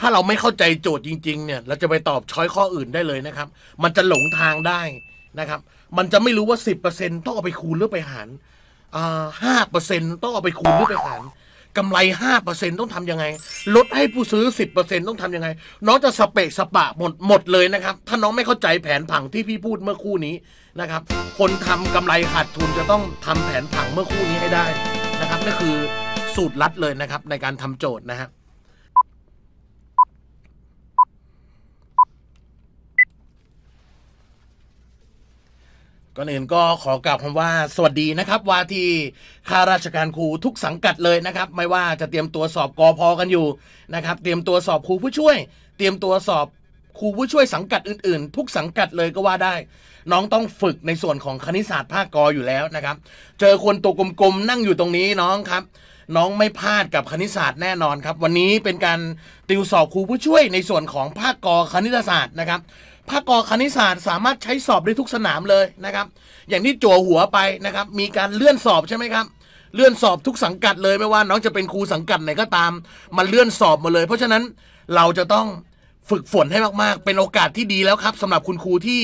ถ้าเราไม่เข้าใจโจทย์จริงๆเนี่ยเราจะไปตอบช้อยข้ออื่นได้เลยนะครับ มันจะหลงทางได้นะครับ มันจะไม่รู้ว่า 10%ต้องเอาไปคูณหรือไปหารอ่าห้าเปอร์เซ็นต์ต้องเอาไปคูณหรือไปหารกำไรห้าเปอร์เซ็นต์ต้องทำยังไง ลดให้ผู้ซื้อสิบเปอร์เซ็นต์ต้องทำยังไง น้องจะสเปกสปะหมดหมดเลยนะครับ ถ้าน้องไม่เข้าใจแผนผังที่พี่พูดเมื่อคู่นี้นะครับ คนทำกำไรขาดทุนจะต้องทำแผนผังเมื่อคู่นี้ให้ได้นะครับนั่นคือสูตรลัดเลยนะครับ ในการทำโจทย์นะครับ่อนอื่นก็ขอกล่าวคำว่าสวัสดีนะครับวาทีข้าราชการครูทุกสังกัดเลยนะครับ ไม่ว่าจะเตรียมตัวสอบกอพอกันอยู่นะครับ เตรียมตัวสอบครูผู้ช่วย เตรียมตัวสอบครูผู้ช่วยสังกัดอื่นๆ ทุกสังกัดเลยก็ว่าได้ น้องต้องฝึกในส่วนของคณิตศาสตร์ภาคกออยู่แล้วนะครับ เจอคนตัวกลมๆนั่งอยู่ตรงนี้น้องครับ น้องไม่พลาดกับคณิตศาสตร์แน่นอนครับ วันนี้เป็นการติวสอบครูผู้ช่วยในส่วนของภาคกอคณิตศาสตร์นะครับภาคกอคณิตศาสตร์สามารถใช้สอบได้ทุกสนามเลยนะครับ อย่างที่จั่วหัวไปนะครับ มีการเลื่อนสอบใช่ไหมครับ เลื่อนสอบทุกสังกัดเลยไม่ว่า น้องจะเป็นครูสังกัดไหนก็ตามมันเลื่อนสอบมาเลย เพราะฉะนั้นเราจะต้องฝึกฝนให้มากๆ เป็นโอกาสที่ดีแล้วครับ สำหรับคุณครูที่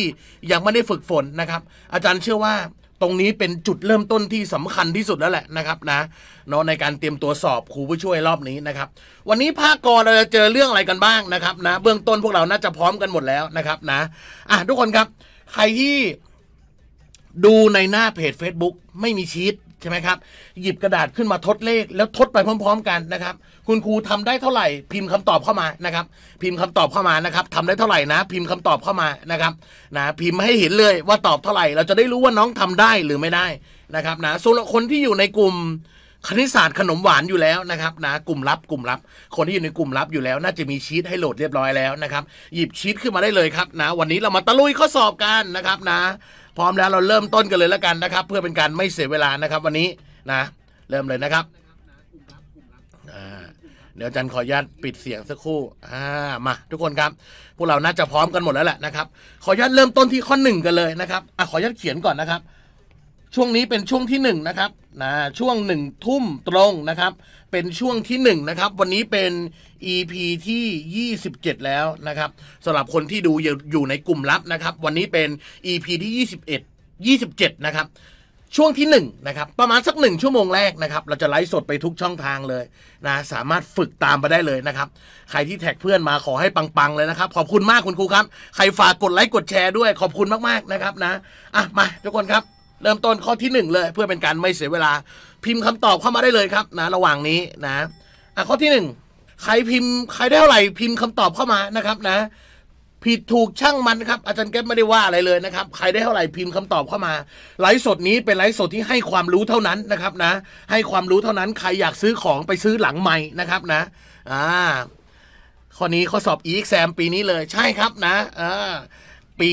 ยังไม่ได้ฝึกฝนนะครับ อาจารย์เชื่อว่าตรงนี้เป็นจุดเริ่มต้นที่สำคัญที่สุดแล้วแหละนะครับนะเนาะในการเตรียมตัวสอบครูผู้ช่วยรอบนี้นะครับวันนี้ภาคกอเราจะเจอเรื่องอะไรกันบ้างนะครับนะเบื้องต้นพวกเราน่าจะพร้อมกันหมดแล้วนะครับนะอ่ะทุกคนครับใครที่ดูในหน้าเพจ Facebook ไม่มีชีตช่ไหมครับหยิบกระดาษขึ้นมาทดเลขแล้วทดไปพร้อม ๆกันนะครับคุณครูทำได้เท่าไหร่พิมพ์คำตอบเข้ามานะครับ พิมพ์คำตอบเข้ามานะครับทำได้เท่าไหร่นะ พิมพ์คำตอบเข้ามานะครับนะพิมพ์ให้เห็นเลยว่าตอบเท่าไหร่ เราจะได้รู้ว่าน้องทำได้หรือไม่ได้นะครับนะส่วนคนที่อยู่ในกลุ่มคณิตศาสตร์ขนมหวานอยู่แล้วนะครับนะกลุ่มลับ กลุ่มลับ คนที่อยู่ในกลุ่มลับอยู่แล้ว น่าจะมีชีตให้โหลดเรียบร้อยแล้วนะครับหยิบชีตขึ้นมาได้เลยครับ นะ วันนี้เรามาตะลุยข้อสอบกันนะครับนะพร้อมแล้วเราเริ่มต้นกันเลยแล้วกันนะครับ เพื่อเป็นการไม่เสียเวลานะครับ วันนี้นะ เริ่มเลยนะครับเดี๋ยวจันขออนุญาตปิดเสียงสักครู่อ่ามาทุกคนครับ พวกเราน่าจะพร้อมกันหมดแล้วแหละนะครับ ขออนุญาตเริ่มต้นที่ข้อหนึ่งกันเลยนะครับอ่ะขออนุญาตเขียนก่อนนะครับช่วงนี้เป็นช่วงที่ 1นนะครับนะช่วงหนึ่งทุ่มตรงนะครับ เป็นช่วงที่1นนะครับวันนี้เป็น EP ีที่ 27 แล้วนะครับสำหรับคนที่ดูอยู่ในกลุ่มลับนะครับ วันนี้เป็น EP ีที่21 27นะครับช่วงที่1นนะครับประมาณสักหนึ่งชั่วโมงแรกนะครับ เราจะไลฟ์สดไปทุกช่องทางเลยนะสามารถฝึกตามไปได้เลยนะครับใครที่แท็กเพื่อนมาขอให้ปังๆเลยนะครับขอบคุณมากคุณครูครับใครฝากกดไลค์กดแชร์ด้วย ขอบคุณมากๆนะครับนะอ่ะมาทุกคนครับเริ่มต้นข้อที่ 1 เลยเพื่อเป็นการไม่เสียเวลา พิมพ์คำตอบเข้ามาได้เลยครับนะ ระหว่างนี้นะอ่ะข้อที่1ใครพิมพ์ ใครได้เท่าไหร่พิมพ์คำตอบเข้ามานะครับนะ ผิดถูกช่างมันครับ อาจารย์แก๊ปไม่ได้ว่าอะไรเลยนะครับ ใครได้เท่าไหร่พิมพ์คำตอบเข้ามาไลฟ์สดนี้เป็นไลฟ์สดที่ให้ความรู้เท่านั้นนะครับนะ ให้ความรู้เท่านั้น ใครอยากซื้อของไปซื้อหลังใหม่นะครับนะอ่าข้อนี้ข้อสอบอีกแซมปีนี้เลย ใช่ครับนะอ่าปี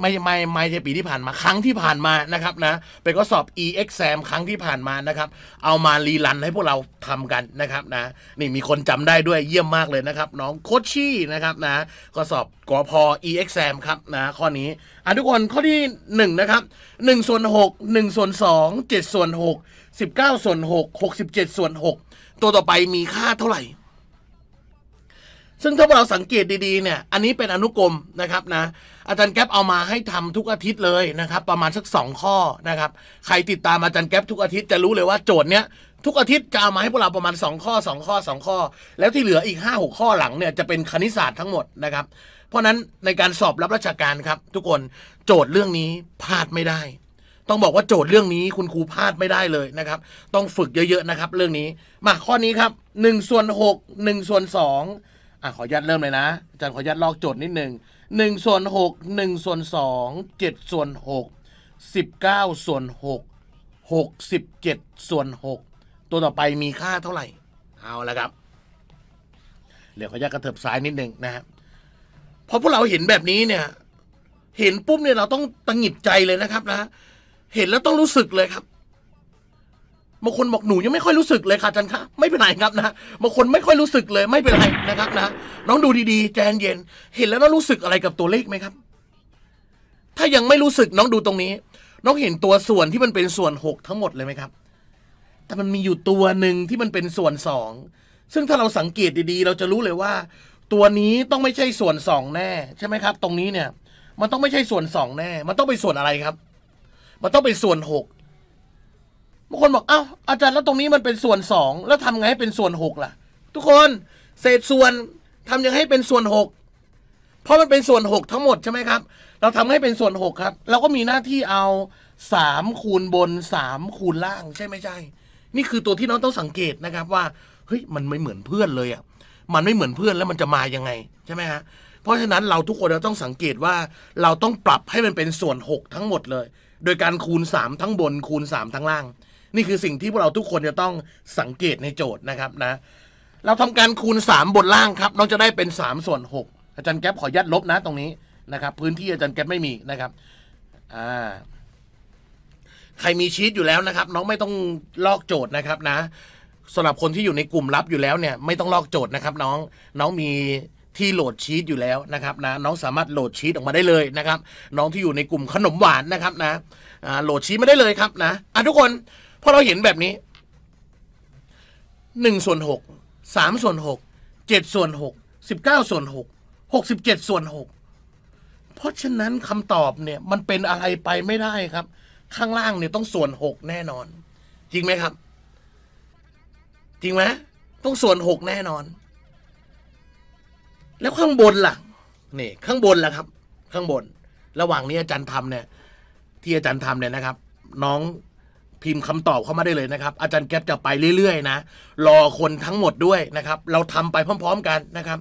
ไม่ไม่ไม่ใชปีที่ผ่านมาครั้งที่ผ่านมานะครับนะเป็นก็สอบ e x a m ครั้งที่ผ่านมานะครับ เอามารีลันให้พวกเราทำกันนะครับนะ นี่มีคนจำได้ด้วยเยี่ยมมากเลยนะครับ น้องโคชี่นะครับนะก็สอบกอพอ e exam ครับนะข้อนี้ อ่ะทุกคนข้อที่1นะครับ1ส่วน6 1ส่วน2 7ส่วน6 19ส่วน6 67ส่วน6ตัวต่อไปมีค่าเท่าไหร่ ซึ่งถ้าเราสังเกตดีๆเนี่ย อันนี้เป็นอนุกรมนะครับนะอาจารย์แก๊ปเอามาให้ทำทุกอาทิตย์เลยนะครับประมาณสักสองข้อนะครับใครติดตามอาจารย์แก๊ปทุกอาทิตย์จะรู้เลยว่าโจทย์เนี้ยทุกอาทิตย์จะเอามาให้พวกเราประมาณ2ข้อ2 ข้อ 2 ข้อ แล้วที่เหลืออีก5กข้อหลังเนี่ยจะเป็นคณิตศาสตร์ทั้งหมดนะครับเพราะนั้นในการสอบรับราชการครับทุกคนโจทย์เรื่องนี้พลาดไม่ได้ ต้องบอกว่าโจทย์เรื่องนี้คุณครูพลาดไม่ได้เลยนะครับต้องฝึกเยอะๆนะครับเรื่องนี้มาข้อนี้ครับ1ส่วน6 1ส่วน2อ่ะขอยัดเริ่มเลยนะอาจารย์ขอยัดลอกโจทย์นิดนึงหนึ่งส่วนหหกนึ่งส่วนสองเจ็ดส่วนหกสิบเก้าส่วนหกหกสิบเจ็ดส่วนหกตัวต่อไปมีค่าเท่าไหร่เอาละครับ เดี๋ยวขอยากกระเถิบซ้ายนิดหนึ่งนะครับพอพวกเราเห็นแบบนี้เนี่ย เห็นปุ๊บเนี่ยเราต้องตังหิดใจเลยนะครับนะเห็นแล้วต้องรู้สึกเลยครับบางคนบอกหนูยังไม่ค่อยรู้สึกเลยค่ะจันค่คะไม่เป็นไรครับนะบางคนไม่ค่อยรู้สึกเลยไม่เป็นไรนะครับนะน้องดูดีๆใจเย็น เห็นแล้วน้องรู้สึกอะไรกับตัวเลขไหมครับ ถ้ายังไม่รู้สึกน้องดูตรงนี้ น้องเห็นตัวส่วนที่มันเป็นส่วนหกทั้งหมดเลยไหมครับ แต่มันมีอยู่ตัวหนึ่งที่มันเป็นส่วนสองซึ่งถ้าเราสังเกตดีๆ เราจะรู้เลยว่า ตัวนี้ต้องไม่ใช่ส่วนสองแน่ใช่ไหมครับ ตรงนี้เนี่ย มันต้องไม่ใช่ส่วนสองแน่ มันต้องเป็นส่วนอะไรครับมันต้องเป็นส่วนหกบางคนบอกเอ้าอาจารย์แล้วตรงนี้มันเป็นส่วนสองแล้วทำไงให้เป็นส่วนหกล่ะทุกคนเศษส่วนทำยังให้เป็นส่วนหกเพราะมันเป็นส่วนหกทั้งหมดใช่ไหมครับ เราทำให้เป็นส่วนหกครับเราก็มีหน้าที่เอาสามคูณบนสามคูณล่างใช่ไม่ใช่ นี่คือตัวที่น้องต้องสังเกตนะครับว่าเฮ้ยมันไม่เหมือนเพื่อนเลยอ่ะมันไม่เหมือนเพื่อนแล้วมันจะมา ยังไงใช่ไหมฮะเพราะฉะนั้นเราทุกคนเราต้องสังเกตว่าเราต้องปรับให้มันเป็นส่วนหกทั้งหมดเลย โดยการคูณสามทั้งบน คูณสามทั้งล่างนี่คือสิ่งที่พวกเราทุกคนจะต้องสังเกตในโจทย์นะครับนะ เราทำการคูณ3บนล่างครับน้องจะได้เป็น 3 ส่วน 6 อาจารย์แก๊ปขอยัดลบนะตรงนี้นะครับพื้นที่อาจารย์แก๊ปไม่มีนะครับอ่าใครมีชีตอยู่แล้วนะครับ น้องไม่ต้องลอกโจทย์นะครับนะสำหรับคนที่อยู่ในกลุ่มลับอยู่แล้วเนี่ยไม่ต้องลอกโจทย์นะครับ น้องน้องมีที่โหลดชีตอยู่แล้วนะครับนะน้องสามารถโหลดชีตออกมาได้เลยนะครับ น้องที่อยู่ในกลุ่มขนมหวานนะครับนะโหลดชีตมาได้เลยครับนะอ่ะทุกคนพอเราเห็นแบบนี้หนึ่งส่วนหกสามส่วนหกเจ็ดส่วนหกสิบเก้าส่วนหกหกสิบเจ็ดส่วนหกเพราะฉะนั้นคำตอบเนี่ย มันเป็นอะไรไปไม่ได้ครับ ข้างล่างเนี่ยต้องส่วนหกแน่นอน จริงไหมครับ จริงไหมต้องส่วนหกแน่นอน แล้วข้างบนล่ะนี่ข้างบนล่ะครับ ข้างบน ระหว่างนี้อาจารย์ทำเนี่ยที่อาจารย์ทำเนี่ยนะครับ น้องพิมพ์คำตอบเข้ามาได้เลยนะครับอาจารย์แก๊ปจะไปเรื่อยๆนะรอคนทั้งหมดด้วยนะครับเราทำไปพร้อมๆกันนะครับ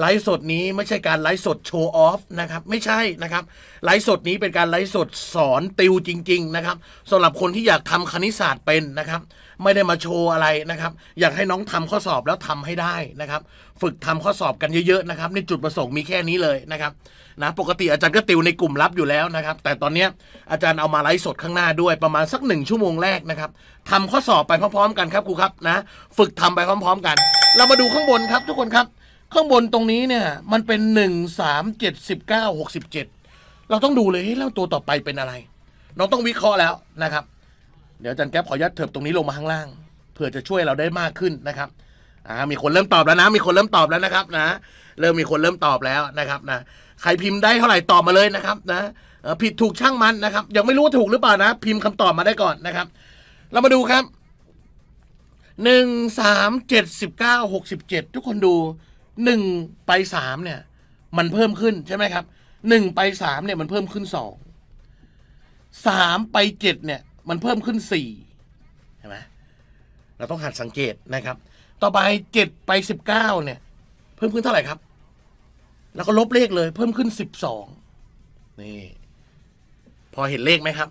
ไลฟ์สดนี้ไม่ใช่การไลฟ์สดโชว์ออฟนะครับไม่ใช่นะครับไลฟ์สดนี้เป็นการไลฟ์สดสอนติวจริง ๆนะครับ สำหรับคนที่อยากทำคณิตศาสตร์เป็นนะครับไม่ได้มาโชว์อะไรนะครับ อยากให้น้องทำข้อสอบแล้วทำให้ได้นะครับ ฝึกทำข้อสอบกันเยอะๆนะครับในจุดประสงค์มีแค่นี้เลยนะครับนะปกติอาจารย์ก็ติวในกลุ่มลับอยู่แล้วนะครับ แต่ตอนนี้อาจารย์เอามาไลฟ์สดข้างหน้าด้วยประมาณสักหนึ่งชั่วโมงแรกนะครับทำข้อสอบไปพร้อมๆ กันครับครูครับนะ ฝึกทำไปพร้อมๆ กัน เรามาดูข้างบนครับ ทุกคนครับข้างบนตรงนี้เนี่ย มันเป็นหนึ่งสามเจ็ดสิบเก้าหกสิบเจ็ดเราต้องดูเลยเแล้วตัวต่อไปเป็นอะไรเราต้องวิเคราะห์แล้วนะครับเดี๋ยวจันแก๊ปขอยัดเถิบตรงนี้ลงมาข้างล่าง เพื่อจะช่วยเราได้มากขึ้นนะครับอ่ามีคนเริ่มตอบแล้วนะ มีคนเริ่มตอบแล้วนะครับนะ เริ่มมีคนเริ่มตอบแล้วนะครับนะใครพิมพ์ได้เท่าไหร่ตอบมาเลยนะครับนะผิดถูกช่างมันนะครับยังไม่รู้ถูกหรือเปล่านะ พิมพ์คำตอบมาได้ก่อนนะครับ เรามาดูครับหนึ่งสามเจ็ดสิบเก้าหกสิบเจ็ดทุกคนดูหนึ่งไปสามเนี่ย มันเพิ่มขึ้นใช่ไหมครับหนึ่งไปสามเนี่ยมันเพิ่มขึ้นสองสามไปเจ็ดเนี่ยมันเพิ่มขึ้นสี่ใช่ไหมเราต้องหัดสังเกตนะครับ ต่อไปเจ็ดไปสิบเก้าเนี่ย เพิ่มขึ้นเท่าไหร่ครับ แล้วก็ลบเลขเลยเพิ่มขึ้นสิบสองนี่พอเห็นเลขไหมครับ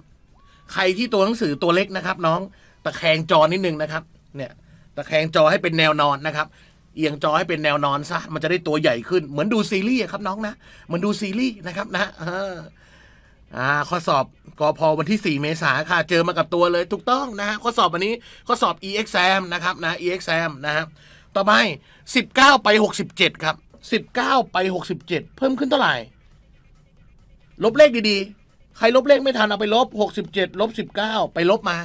ใครที่ตัวหนังสือตัวเล็กนะครับ น้องตะแคงจอนิดนึงนะครับ เนี่ยตะแคงจอให้เป็นแนวนอนนะครับ เอียงจอให้เป็นแนวนอนซะมันจะได้ตัวใหญ่ขึ้น เหมือนดูซีรีส์ครับ น้องนะเหมือนดูซีรีส์นะครับนะอ่าข้อสอบกอพอวันที่ 4 เมษาค่ะเจอมากับตัวเลย ถูกต้อง นะฮะข้อสอบวันนี้ข้อสอบ EXAM นะครับนะ EXAM นะฮะต่อไป19 ไป 67ครับ19 ไป 67 เพิ่มขึ้นเท่าไหร่ลบเลขดีๆ ใครลบเลขไม่ทันเอาไปลบ 67ลบ19 ไปลบมา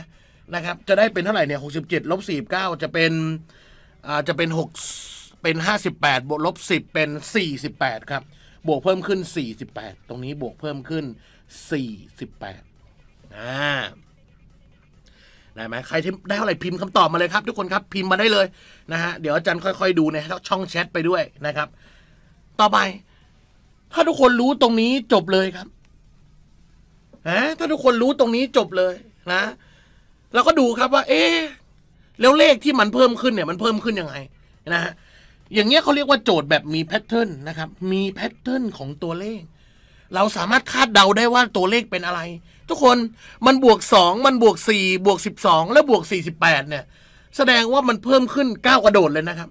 นะครับจะได้เป็นเท่าไหร่เนี่ย67ลบ49จะเป็นอ่าจะเป็น6เป็น 58บวกลบ10 เป็น 48ครับบวกเพิ่มขึ้น 48 ตรงนี้บวกเพิ่มขึ้น48อ่าได้ไหมใครที่ได้เท่าไหร่พิมพ์คำตอบมาเลยครับ ทุกคนครับพิมพ์มาได้เลยนะฮะ เดี๋ยวอาจารย์ค่อยๆดูในช่องแชทไปด้วยนะครับ ต่อไป ถ้าทุกคนรู้ตรงนี้จบเลยครับฮะถ้าทุกคนรู้ตรงนี้จบเลยนะ เราก็ดูครับว่า เอ๊แล้วเลขที่มันเพิ่มขึ้นเนี่ยมันเพิ่มขึ้นยังไงนะฮะอย่างเงี้ยเขาเรียกว่าโจทย์แบบมีแพทเทิร์นนะครับ มีแพทเทิร์นของตัวเลขเราสามารถคาดเดาได้ว่าตัวเลขเป็นอะไร ทุกคนมันบวกสองมันบวกสี่บวกสสิบองแล้วบวกสสี่ิบแปดเนี่ย แสดงว่ามันเพิ่มขึ้นวกระโดดเลยนะครับ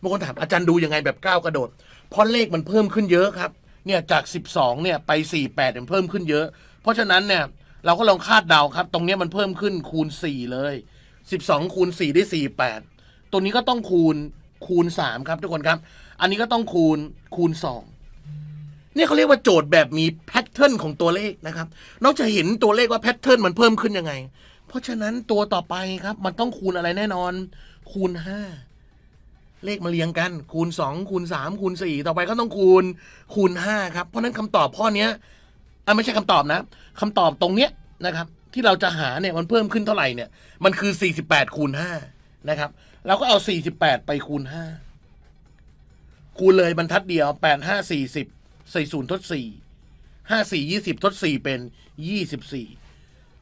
บางคนถามอาจารย์ดูยังไงแบบวกระโดดเพราะเลขมันเพิ่มขึ้นเยอะครับ เนี่ย จากสสิบองเนี่ยไปสี่แปดมันเพิ่มขึ้นเยอะเพราะฉะนั้นเนี่ยเราก็ลองคาดเดาครับ ตรงนี้มันเพิ่มขึ้นคูณสี่เลยสสิบองคูณสี่ได้สี่แปดตัวนี้ก็ต้องคูณคูณสามครับทุกคนครับ อันนี้ก็ต้องคูณคูณสองนี่เขาเรียกว่าโจทย์แบบมีแพทเทิร์นของตัวเลขนะครับนอกจากเห็นตัวเลขว่าแพทเทิร์นมันเพิ่มขึ้นยังไง เพราะฉะนั้นตัวต่อไปครับมันต้องคูณอะไรแน่นอนคูณ 5 เลขมาเรียงกันคูณ2คูณ3คูณ4ต่อไปก็ต้องคูณคูณ5ครับ เพราะนั้นคำตอบข้อนี้อ่ะไม่ใช่คำตอบนะคำตอบตรงเนี้ยนะครับ ที่เราจะหาเนี่ยมันเพิ่มขึ้นเท่าไหร่เนี่ยมันคือ 48คูณ5นะครับเราก็เอา 48 ไปคูณ5คูณเลยบรรทัดเดียว8 5 40ใส่ศูนย์ทดสี่ห้าสี่ยี่สิบทดสี่เป็นยี่สิบสี่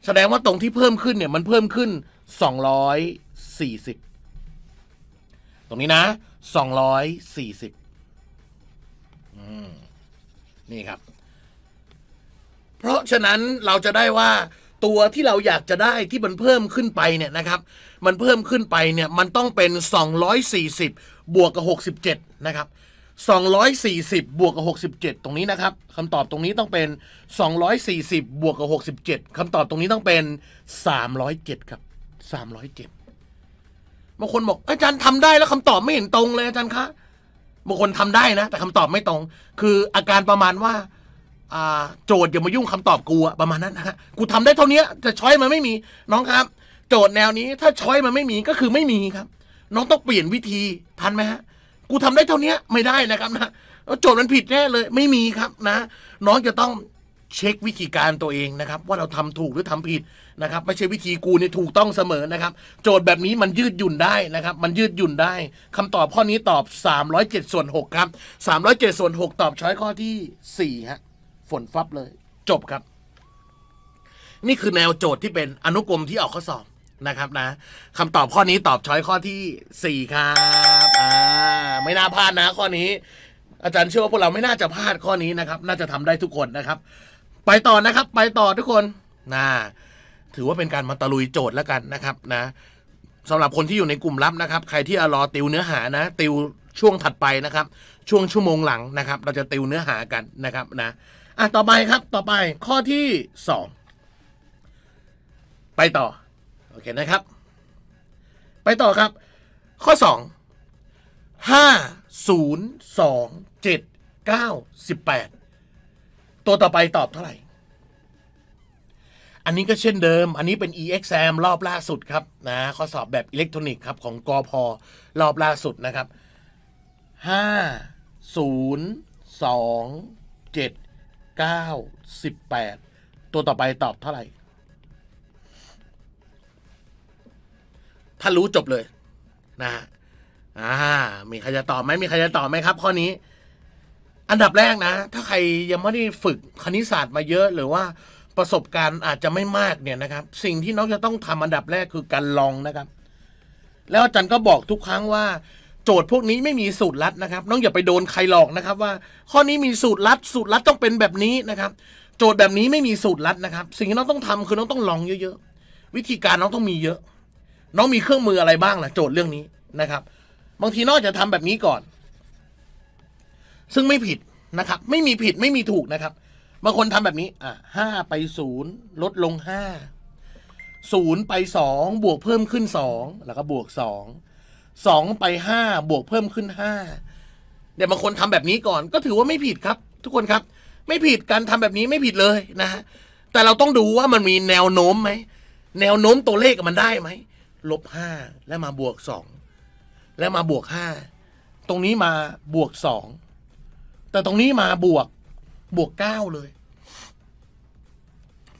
แสดงว่าตรงที่เพิ่มขึ้นเนี่ยมันเพิ่มขึ้นสองร้อยสี่สิบตรงนี้นะสองร้อยสี่สิบนี่ครับ เพราะฉะนั้นเราจะได้ว่าตัวที่เราอยากจะได้ที่มันเพิ่มขึ้นไปเนี่ยนะครับ มันเพิ่มขึ้นไปเนี่ยมันต้องเป็น 240 บวกกับ 67 นะครับ240บวกกับ67 ตรงนี้นะครับคำตอบตรงนี้ต้องเป็น 240บวกกับ67คำตอบตรงนี้ต้องเป็น 307ครับ307บางคนบอกอาจารย์ทำได้แล้วคำตอบไม่เห็นตรงเลยอาจารย์คะบางคนทำได้นะ แต่คำตอบไม่ตรง คืออาการประมาณว่าโจทย์อย่ามายุ่งคำตอบกูประมาณนั้นนะฮะกูทำได้เท่านี้จะช้อยมันไม่มีน้องครับ โจทย์แนวนี้ถ้าช้อยมันไม่มีก็คือไม่มีครับ น้องต้องเปลี่ยนวิธีทันไหมฮะกูทำได้เท่านี้ไม่ได้นะครับนะโจทย์มันผิดแน่เลย ไม่มีครับนะ น้องจะต้องเช็ควิธีการตัวเองนะครับ ว่าเราทำถูกหรือทำผิดนะครับ ไม่ใช่วิธีกูเนี่ยถูกต้องเสมอนะครับ โจทย์แบบนี้มันยืดหยุ่นได้นะครับ มันยืดหยุ่นได้ คำตอบข้อนี้ตอบ 307ส่วน6ครับ 307ส่วน6ตอบ ช้อยข้อที่4ฮะฝนฟับเลย จบครับ นี่คือแนวโจทย์ที่เป็นอนุกรมที่ออกข้อสอบนะครับนะคำตอบข้อนี้ตอบช้อยข้อที่4ครับ่าไม่น่าพลาดนะ ข้อนี้ อาจารย์เชื่อว่าพวกเราไม่น่าจะพลาดข้อนี้นะครับ น่าจะทำได้ทุกคนนะครับ ไปต่อนะครับ ไปต่อทุกคน นะ ถือว่าเป็นการมาตะลุยโจทย์แล้วกันนะครับนะสำหรับคนที่อยู่ในกลุ่มลับนะครับ ใครที่รอติวเนื้อหานะติวช่วงถัดไปนะครับ ช่วงชั่วโมงหลังนะครับ เราจะติวเนื้อหากันนะครับนะอ่ะต่อไปครับต่อไป ข้อที่สองไปต่อโอเคนะครับ ไปต่อครับ ข้อสอง5 0 2 7 9ป8ตัวต่อไปตอบเท่าไหร่ อันนี้ก็เช่นเดิม อันนี้เป็น e-exam รอบล่าสุดครับนะ ข้อสอบแบบอิเล็กทรอนิกส์ครับ ของกอพอรอบล่าสุดนะครับ5 0 2 7 9ป8ตัวต่อไปตอบเท่าไหร่ ถ้ารู้จบเลยนะฮะอ่ามีใครจะตอบไหมมีใครจะตอบไหมครับ ข้อนี้ อันดับแรกนะ ถ้าใครยังไม่ได้ฝึกคณิตศาสตร์มาเยอะ หรือว่าประสบการณ์อาจจะไม่มากเนี่ยนะครับ สิ่งที่น้องจะต้องทำ อันดับแรกคือการลองนะครับ แล้วอาจารย์ก็บอกทุกครั้งว่า โจทย์พวกนี้ไม่มีสูตรลัดนะครับ น้องอย่าไปโดนใครหลอกนะครับ ว่า ข้อนี้มีสูตรลัด สูตรลัดต้องเป็นแบบนี้นะครับ โจทย์แบบนี้ไม่มีสูตรลัดนะครับ สิ่งที่น้องต้องทำคือน้องต้องลองเยอะๆ วิธีการน้องต้องมีเยอะ น้องมีเครื่องมืออะไรบ้างล่ะโจทย์เรื่องนี้นะครับบางทีนอกจะทำแบบนี้ก่อน ซึ่งไม่ผิดนะครับ ไม่มีผิดไม่มีถูกนะครับ บางคนทำแบบนี้ อ่ะห้าไปศูนย์ลดลงห้า ศูนย์ไปสองบวกเพิ่มขึ้นสอง แล้วก็บวกสอง สองไปห้าบวกเพิ่มขึ้นห้า เดี๋ยวบางคนทำแบบนี้ก่อน ก็ถือว่าไม่ผิดครับ ทุกคนครับ ไม่ผิดการทำแบบนี้ไม่ผิดเลยนะฮะ แต่เราต้องดูว่ามันมีแนวโน้มไหม แนวโน้มตัวเลขมันได้ไหมลบห้าแล้วมาบวกสองแล้วมาบวกห้าตรงนี้มาบวกสอง แต่ตรงนี้มาบวกบวกเก้าเลย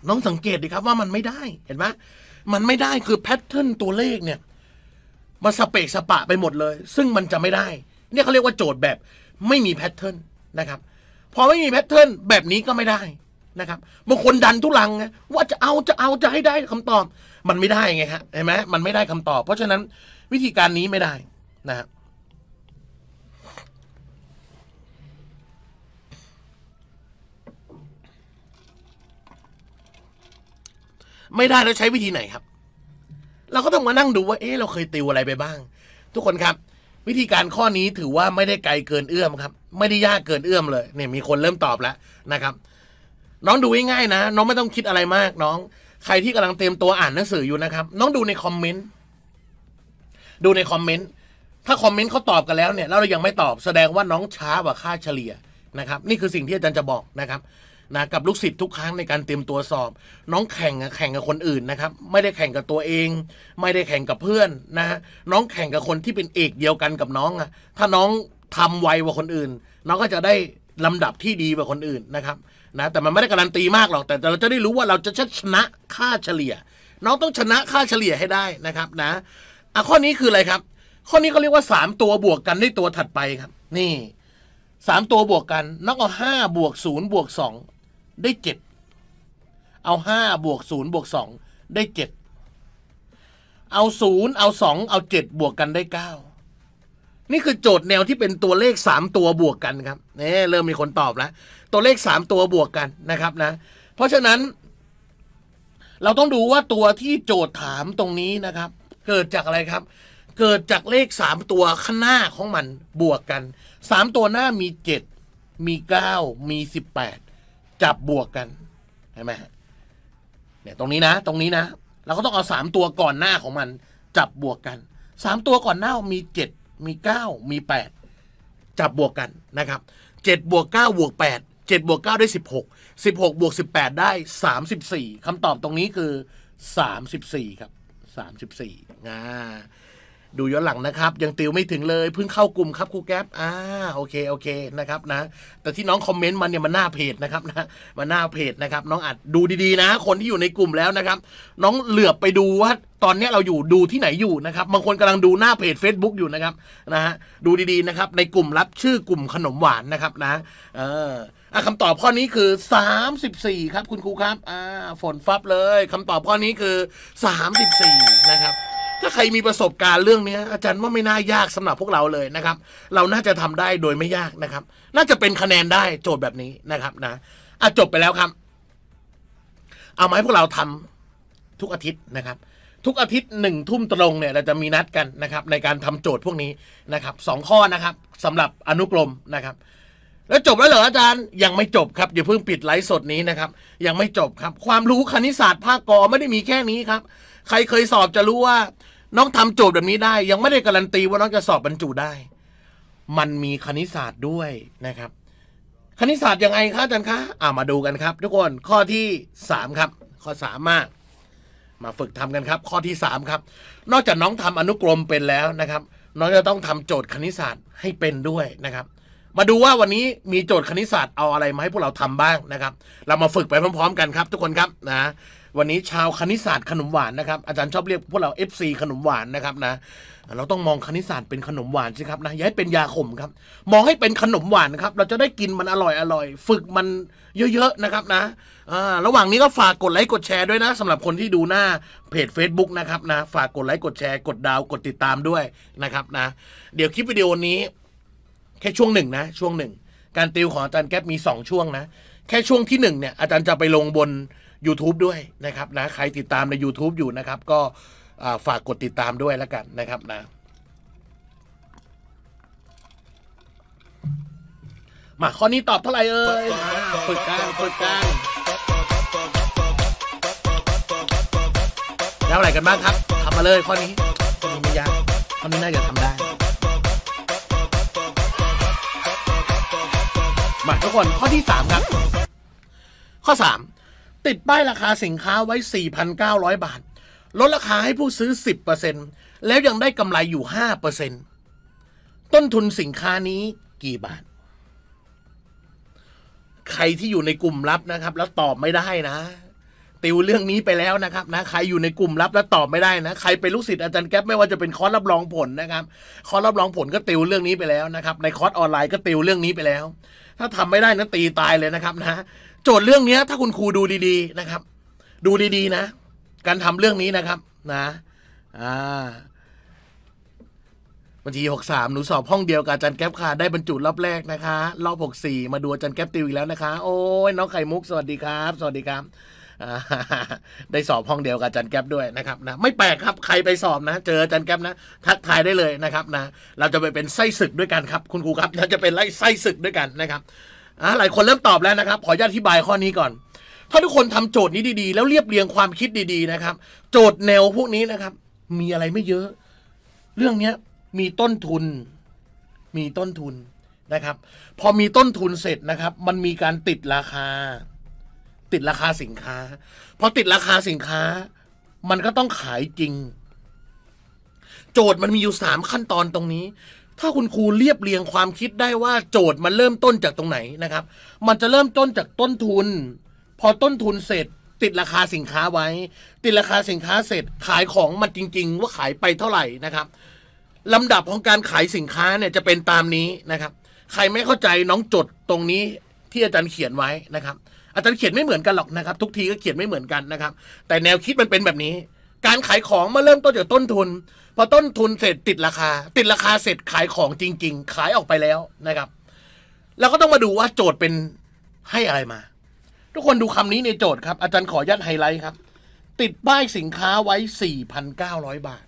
น้องสังเกตดีครับว่ามันไม่ได้ เห็นไหมมันไม่ได้ คือแพทเทิร์นตัวเลขเนี่ยมาสเปกสปะไปหมดเลย ซึ่งมันจะไม่ได้ เนี่ยเขาเรียกว่าโจทย์แบบไม่มีแพทเทิร์นนะครับ พอไม่มีแพทเทิร์นแบบนี้ก็ไม่ได้นะครับ บางคนดันทุลังนะว่าจะเอาจะเอาจะให้ได้คำตอบ มันไม่ได้ไงฮะ เห็นไหมมันไม่ได้คำตอบ เพราะฉะนั้นวิธีการนี้ไม่ได้นะฮะไม่ได้แล้วใช้วิธีไหนครับ เราก็ต้องมานั่งดูว่าเอ๊ะเราเคยติวอะไรไปบ้าง ทุกคนครับ วิธีการข้อนี้ถือว่าไม่ได้ไกลเกินเอื้อมครับ ไม่ได้ยากเกินเอื้อมเลยเนี่ยมีคนเริ่มตอบแล้วนะครับ น้องดูง่ายๆนะ น้องไม่ต้องคิดอะไรมาก น้อง ใครที่กำลังเตรียมตัวอ่านหนังสืออยู่นะครับ น้องดูในคอมเมนต์ดูในคอมเมนต์ถ้าคอมเมนต์เขาตอบกันแล้วเนี่ยแล้วเรายังไม่ตอบแสดงว่าน้องช้ากว่าค่าเฉลี่ยนะครับ นี่คือสิ่งที่อาจารย์จะบอกนะครับนะกับลูกศิษย์ทุกครั้งในการเตรียมตัวสอบ น้องแข่งแข่งกับคนอื่นนะครับ ไม่ได้แข่งกับตัวเอง ไม่ได้แข่งกับเพื่อนนะ น้องแข่งกับคนที่เป็นเอกเดียวกันกับน้องอะถ้าน้องทำไวกว่าคนอื่นน้องก็จะได้ลำดับที่ดีกว่าคนอื่นนะครับนะแต่มันไม่ได้การันตีมากหรอกแต่เราจะได้รู้ว่าเราจะชนะค่าเฉลี่ย น้องต้องชนะค่าเฉลี่ยให้ได้นะครับนะอ่ะข้อนี้คืออะไรครับข้อนี้เขาเรียกว่าสามตัวบวกกันด้วยตัวถัดไปครับ นี่สามตัวบวกกันนักเอาห้าบวกศูนย์บวกสองได้เจ็ดเอาห้าบวกศูนย์บวกสองได้เจ็ดเอาศูนย์เอาสองเอาเจ็ดบวกกันได้เก้านี่คือโจทย์แนวที่เป็นตัวเลขสามตัวบวกกันครับเนี่เริ่มมีคนตอบแล้ว ตัวเลขสามตัวบวกกันนะครับนะ เพราะฉะนั้น เราต้องดูว่าตัวที่โจทย์ถามตรงนี้นะครับ เกิดจากอะไรครับเกิดจากเลขสามตัวข้างหน้าของมันบวกกันสามตัวหน้ามีเจ็ดมีเก้ามีสิบแปดจับบวกกันเห็นไหมเนี่ยตรงนี้นะ ตรงนี้นะ เราก็ต้องเอาสามตัวก่อนหน้าของมัน จับบวกกันสามตัวก่อนหน้ามีเจ็ดมีเก้ามีแปดจับบวกกันนะครับเจ็ดบวกเก้าบวกแปดเจ็ดบวกเก้าได้สิบหกสิบหกบวกสิบแปดได้สามสิบสี่คำตอบตรงนี้คือสามสิบสี่ครับสามสิบสี่อ่าดูย้อนหลังนะครับยังติวไม่ถึงเลย เพิ่งเข้ากลุ่มครับครูแก๊ปอ่าโอเคโอเคนะครับนะ แต่ที่น้องคอมเมนต์มันเนี่ยมันหน้าเพจนะครับนะมันหน้าเพจ นะครับน้องอัดดูดีๆ นะ คนที่อยู่ในกลุ่มแล้วนะครับ น้องเหลือบไปดูว่า ตอนนี้เราอยู่ดูที่ไหนอยู่นะครับบางคนกำลังดูหน้าเพจ Facebook อยู่นะครับนะฮะดูดีๆนะครับ ในกลุ่มรับชื่อกลุ่มขนมหวานนะครับนะ เอออ่ะคำตอบข้อนี้คือ 34 ครับ คุณครูครับอ่าฝนฟับเลยคำตอบข้อนี้คือ 34 นะครับถ้าใครมีประสบการณ์เรื่องนี้อาจารย์ว่าไม่น่ายากสำหรับพวกเราเลยนะครับ เราน่าจะทำได้โดยไม่ยากนะครับ น่าจะเป็นคะแนนได้โจทย์แบบนี้นะครับนะอะจบไปแล้วครับ เอาไหมพวกเราทำทุกอาทิตย์นะครับ ทุกอาทิตย์หนึ่งทุ่มตรงเนี่ยเราจะมีนัดกันนะครับ ในการทำโจทย์พวกนี้นะครับ สองข้อนะครับ สำหรับอนุกรมนะครับ แล้วจบแล้วเหรออาจารย์ยังไม่จบครับอย่าเพิ่งปิดไลฟ์สดนี้นะครับ ยังไม่จบครับ ความรู้คณิตศาสตร์ภาคกอไม่ได้มีแค่นี้ครับ ใครเคยสอบจะรู้ว่าน้องทำโจทย์แบบนี้ได้ ยังไม่ได้การันตีว่าน้องจะสอบบรรจุได้ มันมีคณิตศาสตร์ด้วยนะครับ คณิตศาสตร์ยังไงคะอาจารย์คะอ่ามาดูกันครับ ทุกคนข้อที่สามครับ ข้อสามมากมาฝึกทำกันครับ ข้อที่สามครับ นอกจากน้องทำอนุกรมเป็นแล้วนะครับน้องจะต้องทำโจทย์คณิตศาสตร์ให้เป็นด้วยนะครับ มาดูว่าวันนี้มีโจทย์คณิตศาสตร์เอาอะไรมาให้พวกเราทำบ้างนะครับ เรามาฝึกไปพร้อมๆกันครับ ทุกคนครับนะวันนี้ชาวคณิตศาสตร์ขนมหวานนะครับอาจารย์ชอบเรียกพวกเรา FC ขนมหวานนะครับนะเราต้องมองคณิตศาสตร์เป็นขนมหวานสิครับนะอย่าให้เป็นยาขมครับมองให้เป็นขนมหวานครับเราจะได้กินมันอร่อยอร่อยฝึกมันเยอะๆนะครับนะระหว่างนี้ก็ฝากกดไลค์กดแชร์ด้วยนะสำหรับคนที่ดูหน้าเพจ Facebook นะครับนะฝากกดไลค์กดแชร์กดดาวกดติดตามด้วยนะครับนะ เดี๋ยวคลิปวิดีโอนี้ แค่ช่วงหนึ่งนะ ช่วงหนึ่งการติวของอาจารย์แก๊ปมี 2 ช่วงนะ แค่ช่วงที่1เนี่ยอาจารย์จะไปลงบน YouTube ด้วยนะครับนะ ใครติดตามใน YouTube อยู่นะครับ ก็ฝากกดติดตามด้วยแล้วกันนะครับนะมาข้อนี้ตอบเท่าไหร่เอ่ยฝึกการฝึกการแล้วอะไรกันบ้างครับทำมาเลยข้อนี้ข้อนี้ไม่ยากข้อนี้น่าจะทำได้มาทุกคนข้อที่สามครับ ข้อสามติดป้ายราคาสินค้าไว้ 4,900 บาท ลดราคาให้ผู้ซื้อ 10%แล้วยังได้กำไรอยู่ 5%ต้นทุนสินค้านี้กี่บาท ใครที่อยู่ในกลุ่มลับนะครับ แล้วตอบไม่ได้นะ ติวเรื่องนี้ไปแล้วนะครับนะ ใครอยู่ในกลุ่มลับแล้วตอบไม่ได้นะ ใครเป็นลูกศิษย์อาจารย์แก๊ปไม่ว่าจะเป็นคอร์สรับรองผลนะครับ คอร์สรับรองผลก็ติวเรื่องนี้ไปแล้วนะครับ ในคอร์สออนไลน์ก็ติวเรื่องนี้ไปแล้ว ถ้าทำไม่ได้นะตีตายเลยนะครับนะโจทย์เรื่องนี้ถ้าคุณครูดูดีๆนะครับ ดูดีๆนะ การทำเรื่องนี้นะครับนะอ่าบัญชีหกสามหนูสอบห้องเดียวกับจันแก๊ปค่ะได้บรรจุรอบแรกนะคะรอบหกสี่มาดูจันแก๊ปติวอีกแล้วนะคะโอ้ยน้องไข่มุกสวัสดีครับ สวัสดีครับได้สอบห้องเดียวกับจันแก๊ปด้วยนะครับนะ ไม่แปลกครับใครไปสอบนะ เจอจันแก๊ปนะ ทักทายได้เลยนะครับนะ เราจะไปเป็นไส้ศึกด้วยกันครับ คุณครูครับเราจะเป็นไล่ไส้ศึกด้วยกันนะครับอ่าหลายคนเริ่มตอบแล้วนะครับขออนุญาตอธิบายข้อนี้ก่อน ถ้าทุกคนทำโจทย์นี้ดี ๆ แล้วเรียบเรียงความคิดดีๆ นะครับ โจทย์แนวพวกนี้นะครับ มีอะไรไม่เยอะ เรื่องเนี้ยมีต้นทุน มีต้นทุนนะครับ พอมีต้นทุนเสร็จนะครับ มันมีการติดราคา ติดราคาสินค้า พอติดราคาสินค้า มันก็ต้องขายจริง โจทย์มันมีอยู่สามขั้นตอนตรงนี้ถ้าคุณครูเรียบเรียงความคิดได้ว่าโจทย์มันเริ่มต้นจากตรงไหนนะครับ มันจะเริ่มต้นจากต้นทุน พอต้นทุนเสร็จ ติดราคาสินค้าไว้ ติดราคาสินค้าเสร็จขายของมันจริง ๆ ว่าขายไปเท่าไหร่นะครับลำดับของการขายสินค้าเนี่ยจะเป็นตามนี้นะครับใครไม่เข้าใจน้องจดตรงนี้ที่อาจารย์เขียนไว้นะครับอาจารย์เขียนไม่เหมือนกันหรอกนะครับทุกทีก็เขียนไม่เหมือนกันนะครับแต่แนวคิดมันเป็นแบบนี้ การขายของมาเริ่มต้นจากต้นทุนพอต้นทุนเสร็จติดราคา ติดราคาเสร็จขายของจริง ๆ ขายออกไปแล้วนะครับแล้วก็ต้องมาดูว่าโจทย์เป็นให้อะไรมา ทุกคนดูคำนี้ในโจทย์ครับ อาจารย์ขอยัดไฮไลท์ครับ ติดป้ายสินค้าไว้ 4,900 บาท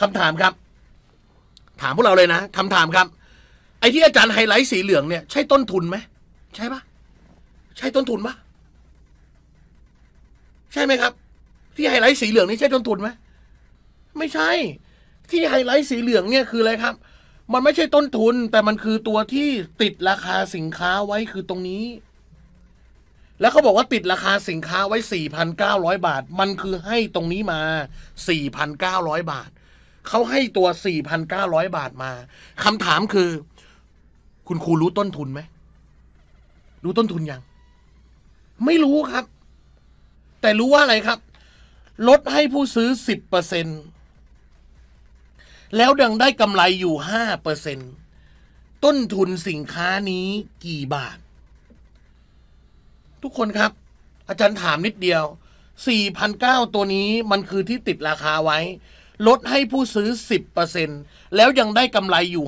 คำถามครับ ถามพวกเราเลยนะคำถามครับ ไอ้ที่อาจารย์ไฮไลท์สีเหลืองเนี่ย ใช่ต้นทุนไหม ใช่ปะใช่ต้นทุนปะใช่ไหมครับ ที่ไฮไลท์สีเหลืองนี่ใช่ต้นทุนไหมไม่ใช่ ที่ไฮไลท์สีเหลืองเนี่ยคืออะไรครับ มันไม่ใช่ต้นทุน แต่มันคือตัวที่ติดราคาสินค้าไว้คือตรงนี้ แล้วเขาบอกว่าติดราคาสินค้าไว้4,900บาท มันคือให้ตรงนี้มา4,900บาทเขาให้ตัว 4,900 บาทมาคำถามคือ คุณครูรู้ต้นทุนไหมรู้ต้นทุนยัง ไม่รู้ครับ แต่รู้ว่าอะไรครับ ลดให้ผู้ซื้อสิบเปอร์เซ็นต์แล้วดังได้กำไรอยู่ห้าเปอร์เซ็นต้นทุนสินค้านี้กี่บาท ทุกคนครับ อาจารย์ถามนิดเดียว4 0 0าตัวนี้มันคือที่ติดราคาไว้ ลดให้ผู้ซื้อ10%แล้วยังได้กำไรอยู่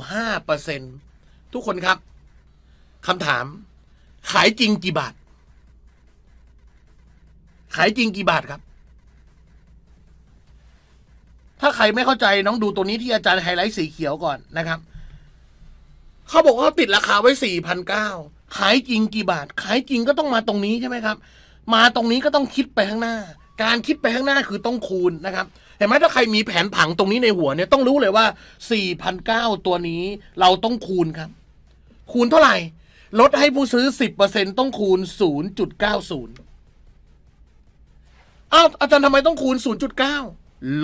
5%ทุกคนครับคำถาม ขายจริงกี่บาท ขายจริงกี่บาทครับถ้าใครไม่เข้าใจน้องดูตัวนี้ที่อาจารย์ไฮไลท์สีเขียวก่อนนะครับ เขาบอกว่าติดราคาไว้สี่พันเก้าขายจริงกี่บาท ขายจริงก็ต้องมาตรงนี้ใช่ไหมครับ มาตรงนี้ก็ต้องคิดไปข้างหน้า การคิดไปข้างหน้าคือต้องคูณนะครับ เห็นไหมถ้าใครมีแผนผังตรงนี้ในหัวเนี่ย ต้องรู้เลยว่าสี่พันเก้าตัวนี้ เราต้องคูณครับ คูณเท่าไหร่ลดให้ผู้ซื้อสิบเเปอร์ซ็นต้องคูณศศููนย์จุดเก้านย์อ้าวอาจารย์ทำไมต้องคูณศูนย์จุดเก้า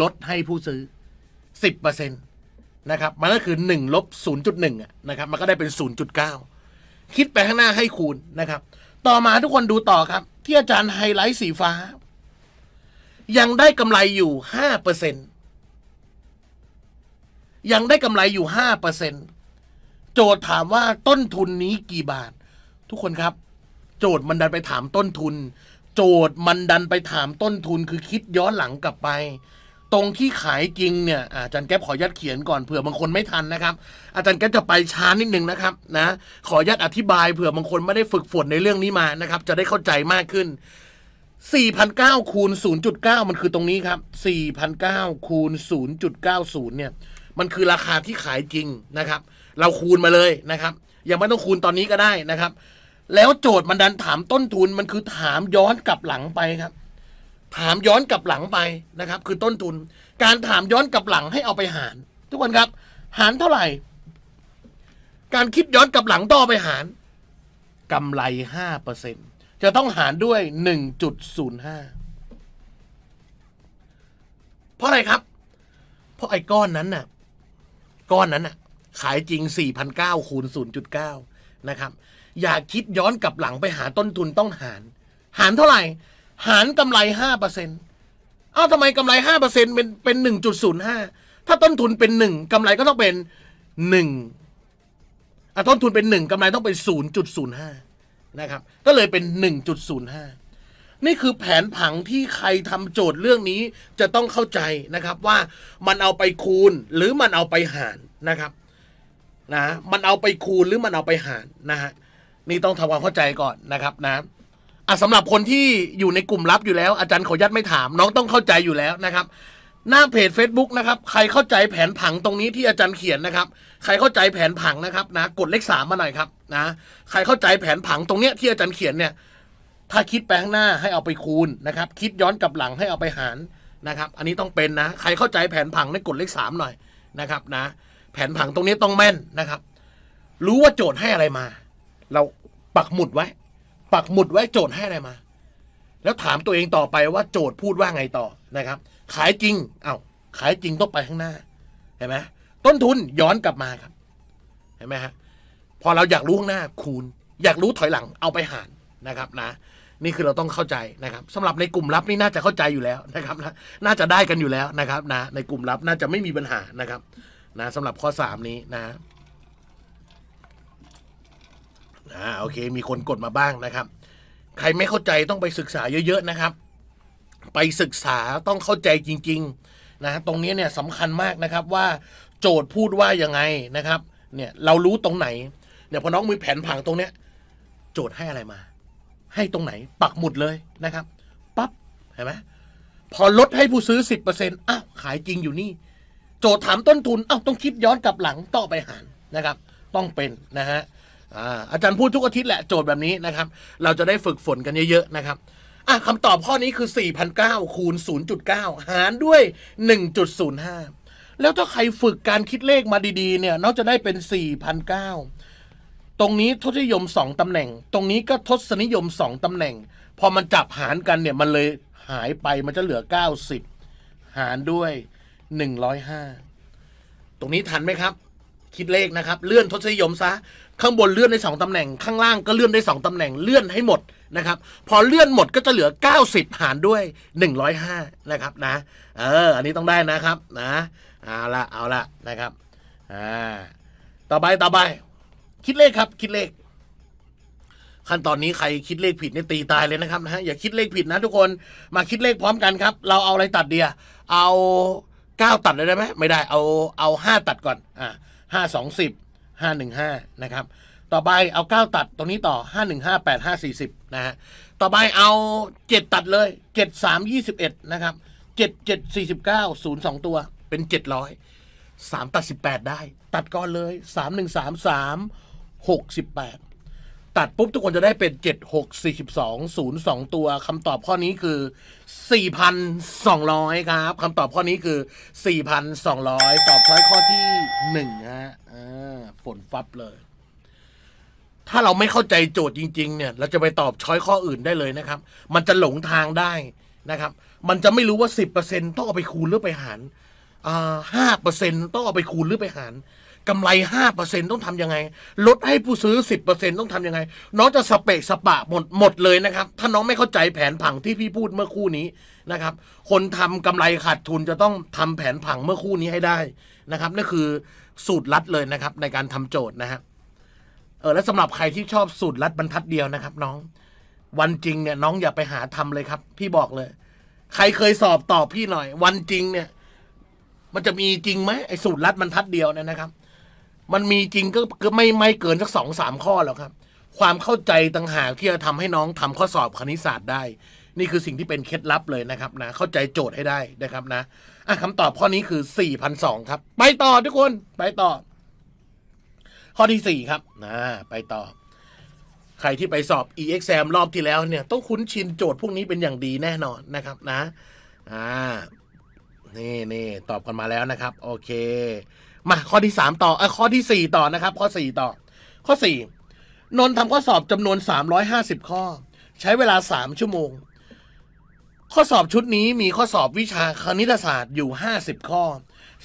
ลดให้ผู้ซื้อ 10%นะครับ มันก็คือ1ลบ0.1 นะครับ มันก็ได้เป็น 0.9 คิดไปข้างหน้าให้คูณนะครับ ต่อมาทุกคนดูต่อครับ ที่อาจารย์ไฮไลท์สีฟ้า ยังได้กำไรอยู่ 5%ยังได้กำไรอยู่ 5%โจทย์ถามว่าต้นทุนนี้กี่บาท ทุกคนครับ โจทย์มันดันไปถามต้นทุน โจทย์มันดันไปถามต้นทุน คือคิดย้อนหลังกลับไปตรงที่ขายจริงเนี่ยอาจารย์แก๊ปขอยัดเขียนก่อนเผื่อบางคนไม่ทันนะครับ อาจารย์แก๊ปจะไปช้านิดนึงนะครับนะขอยัดอธิบายเผื่อบางคนไม่ได้ฝึกฝนในเรื่องนี้มานะครับ จะได้เข้าใจมากขึ้น4,009คูณ0.9 มันคือตรงนี้ครับ4,009คูณ0.90 เนี่ย มันคือราคาที่ขายจริงนะครับ เราคูณมาเลยนะครับยังไม่ต้องคูณตอนนี้ก็ได้นะครับ แล้วโจทย์มันดันถามต้นทุนมันคือถามย้อนกลับหลังไปครับถามย้อนกลับหลังไปนะครับ คือต้นทุนการถามย้อนกลับหลังให้เอาไปหาร ทุกคนครับ หารเท่าไหร่การคิดย้อนกลับหลังต่อไปหารกำไรห้าเปอร์เซ็นจะต้องหารด้วยหนึ่งจุดศูนย์ห้าเพราะอะไรครับ เพราะไอ้ก้อนนั้นน่ะก้อนนั้นน่ะขายจริงสี่พันเก้าคูณศูนย์จุดเก้านะครับอย่าคิดย้อนกลับหลังไปหาต้นทุนต้องหาร หารเท่าไหร่หารกำไรห้าเปอร์เซ็นต์เอ้าทำไมกำไรห้าเปอร์เซ็นต์เป็นเป็นหนึ่งจุดศูนย์ห้าถ้าต้นทุนเป็นหนึ่งกำไรก็ต้องเป็นหนึ่งต้นทุนเป็นหนึ่งกำไรต้องเป็นศูนย์จุดศูนย์ห้านะครับ ก็เลยเป็นหนึ่งจุดศูนย์ห้านี่คือแผนผังที่ใครทำโจทย์เรื่องนี้จะต้องเข้าใจนะครับว่ามันเอาไปคูณหรือมันเอาไปหารนะครับนะ มันเอาไปคูณหรือมันเอาไปหารนะฮะ นี่ต้องทำความเข้าใจก่อนนะครับนะอ่ะสำหรับคนที่อยู่ในกลุ่มลับอยู่แล้วอาจารย์ขอยัดไม่ถาม น้องต้องเข้าใจอยู่แล้วนะครับ หน้าเพจ Facebook นะครับใครเข้าใจแผนผังตรงนี้ที่อาจารย์เขียนนะครับ ใครเข้าใจแผนผังนะครับนะกดเลขสามมาหน่อยครับนะใครเข้าใจแผนผังตรงเนี้ยที่อาจารย์เขียนเนี่ย ถ้าคิดไปข้างหน้าให้เอาไปคูณนะครับ คิดย้อนกลับหลังให้เอาไปหารนะครับ อันนี้ต้องเป็นนะใครเข้าใจแผนผังเน้กดเลขสามหน่อยนะครับ นะ แผนผังตรงนี้ต้องแม่นนะครับ รู้ว่าโจทย์ให้อะไรมา เราปักหมุดไว้ปักหมุดไว้โจทย์ให้อะไรมา แล้วถามตัวเองต่อไปว่า โจทย์พูดว่าไงต่อนะครับ ขายจริง เอา้าขายจริงต้องไปข้างหน้า เห็นไหมต้นทุนย้อนกลับมาครับ เห็นไหมฮะพอเราอยากรู้ข้างหน้าคูณ อยากรู้ถอยหลังเอาไปหารนะครับนะ นี่คือเราต้องเข้าใจนะครับสำหรับในกลุ่มลับนี่น่าจะเข้าใจอยู่แล้วนะครับนะน่าจะได้กันอยู่แล้วนะครับ นะ ในกลุ่มลับน่าจะไม่มีปัญหานะครับนะสำหรับข้อ3นี้นะอ่าโอเค มีคนกดมาบ้างนะครับ ใครไม่เข้าใจต้องไปศึกษาเยอะๆนะครับ ไปศึกษาต้องเข้าใจจริงๆนะตรงนี้เนี่ยสำคัญมากนะครับว่าโจทย์พูดว่ายังไงนะครับ เนี่ยเรารู้ตรงไหนเนี่ยพอน้องมีแผนผังตรงเนี้ย โจทย์ให้อะไรมา ให้ตรงไหนปักหมุดเลยนะครับปั๊บเห็นไหมพอลดให้ผู้ซื้อสิบ10%อ้าวขายจริงอยู่นี่ โจทย์ถามต้นทุนอ้าวต้องคิดย้อนกลับหลังต่อไปหารนะครับ ต้องเป็นนะฮะอาจารย์พูดทุกอาทิตย์แหละโจทย์แบบนี้นะครับ เราจะได้ฝึกฝนกันเยอะๆนะครับอะคำตอบข้อนี้คือ4 0 0 9คูณ0.9หารด้วย 1.05 แล้วถ้าใครฝึกการคิดเลขมาดีๆเนี่ยนอกจะได้เป็น4 0 0 9ตรงนี้ทศนิยม 2 ตำแหน่ง ตรงนี้ก็ทศนิยม 2 ตำแหน่ง พอมันจับหารกันเนี่ย มันเลยหายไปมันจะเหลือ 90 หารด้วย 105 ตรงนี้ทันไหมครับคิดเลขนะครับเลื่อนทศนิยมซะ ข้างบนเลื่อนได้2ตำแหน่งข้างล่างก็เลื่อนได้2ตำแหน่งเลื่อนให้หมดนะครับพอเลื่อนหมดก็จะเหลือ 90หารด้วย105 นะครับ นะเอออันนี้ต้องได้นะครับนะเอาละเอาละนะครับอ่าต่อไปต่อไป คิดเลขครับคิดเลข ขั้นตอนนี้ใครคิดเลขผิดนี่ตีตายเลยนะครับนะอย่าคิดเลขผิดนะ ทุกคนมาคิดเลขพร้อมกันครับ เราเอาอะไรตัดเดียเอา9ตัดเลยได้ไหมไม่ได้เอาเอา5ตัดก่อนอ่าห้าสองสิบห้าหนึ่งห้านะครับ ต่อไปเอาเก้าตัดตรงนี้ต่อห้าหนึ่งห้าแปดห้าสี่สิบนะฮะต่อไปเอาเจ็ดตัดเลยเจ็ดสามยี่สิบเอ็ดนะครับเจ็ดเจ็ดสี่สิบเก้าศูนย์สองตัวเป็นเจ็ดร้อยสามตัดสิบแปดได้ ตัดก่อนเลยสามหนึ่งสามสามหกสิบแปดัดปุ๊บทุกคนจะได้เป็น764202ตัวคำตอบข้อนี้คือ4,200ครับคำตอบข้อนี้คือ4,200ตอบช้อยข้อที่1ฮะอ่ฝนฟับเลย ถ้าเราไม่เข้าใจโจทย์จริงๆ เนี่ยเราจะไปตอบช้อยข้ออื่นได้เลยนะครับ มันจะหลงทางได้นะครับ มันจะไม่รู้ว่า10%ต้องเอาไปคูณหรือไปหารอ่า5%ต้องเอาไปคูณหรือไปหารกำไร 5%ต้องทำยังไง ลดให้ผู้ซื้อ 10%ต้องทำยังไง น้องจะสเปกสปะหมดหมดเลยนะครับ ถ้าน้องไม่เข้าใจแผนผังที่พี่พูดเมื่อคู่นี้นะครับ คนทำกำไรขาดทุนจะต้องทำแผนผังเมื่อคู่นี้ให้ได้นะครับนั่นคือสูตรลัดเลยนะครับ ในการทำโจทย์นะฮะเออและสำหรับใครที่ชอบสูตรลัดบรรทัดเดียวนะครับ น้องวันจริงเนี่ยน้องอย่าไปหาทำเลยครับ พี่บอกเลย ใครเคยสอบตอบพี่หน่อย วันจริงเนี่ย มันจะมีจริงไหมไอ้สูตรลัดบรรทัดเดียวเนี่ยนะครับมันมีจริงก็ไม่ไม่เกินสักสองสามข้อแล้วครับ ความเข้าใจต่างหากที่จะทำให้น้องทำข้อสอบคณิตศาสตร์ได้ นี่คือสิ่งที่เป็นเคล็ดลับเลยนะครับนะ เข้าใจโจทย์ให้ได้นะครับนะอ่ะคำตอบข้อนี้คือสี่พันสองครับ ไปต่อทุกคน ไปต่อ ข้อที่สี่ครับนะไปต่อ ใครที่ไปสอบ e x a m รอบที่แล้วเนี่ย ต้องคุ้นชินโจทย์พวกนี้เป็นอย่างดีแน่นอนนะครับ นะอ่านี่นี่ตอบกันมาแล้วนะครับ โอเคมาข้อที่สามต่ออข้อที่สี่ต่อนะครับ ข้อสี่ต่อ ข้อสี่นนทำข้อสอบจำนวนสามร้อยห้าสิบข้อใช้เวลาสามชั่วโมง ข้อสอบชุดนี้มีข้อสอบวิชาคณิตศาสตร์อยู่ห้าสิบข้อ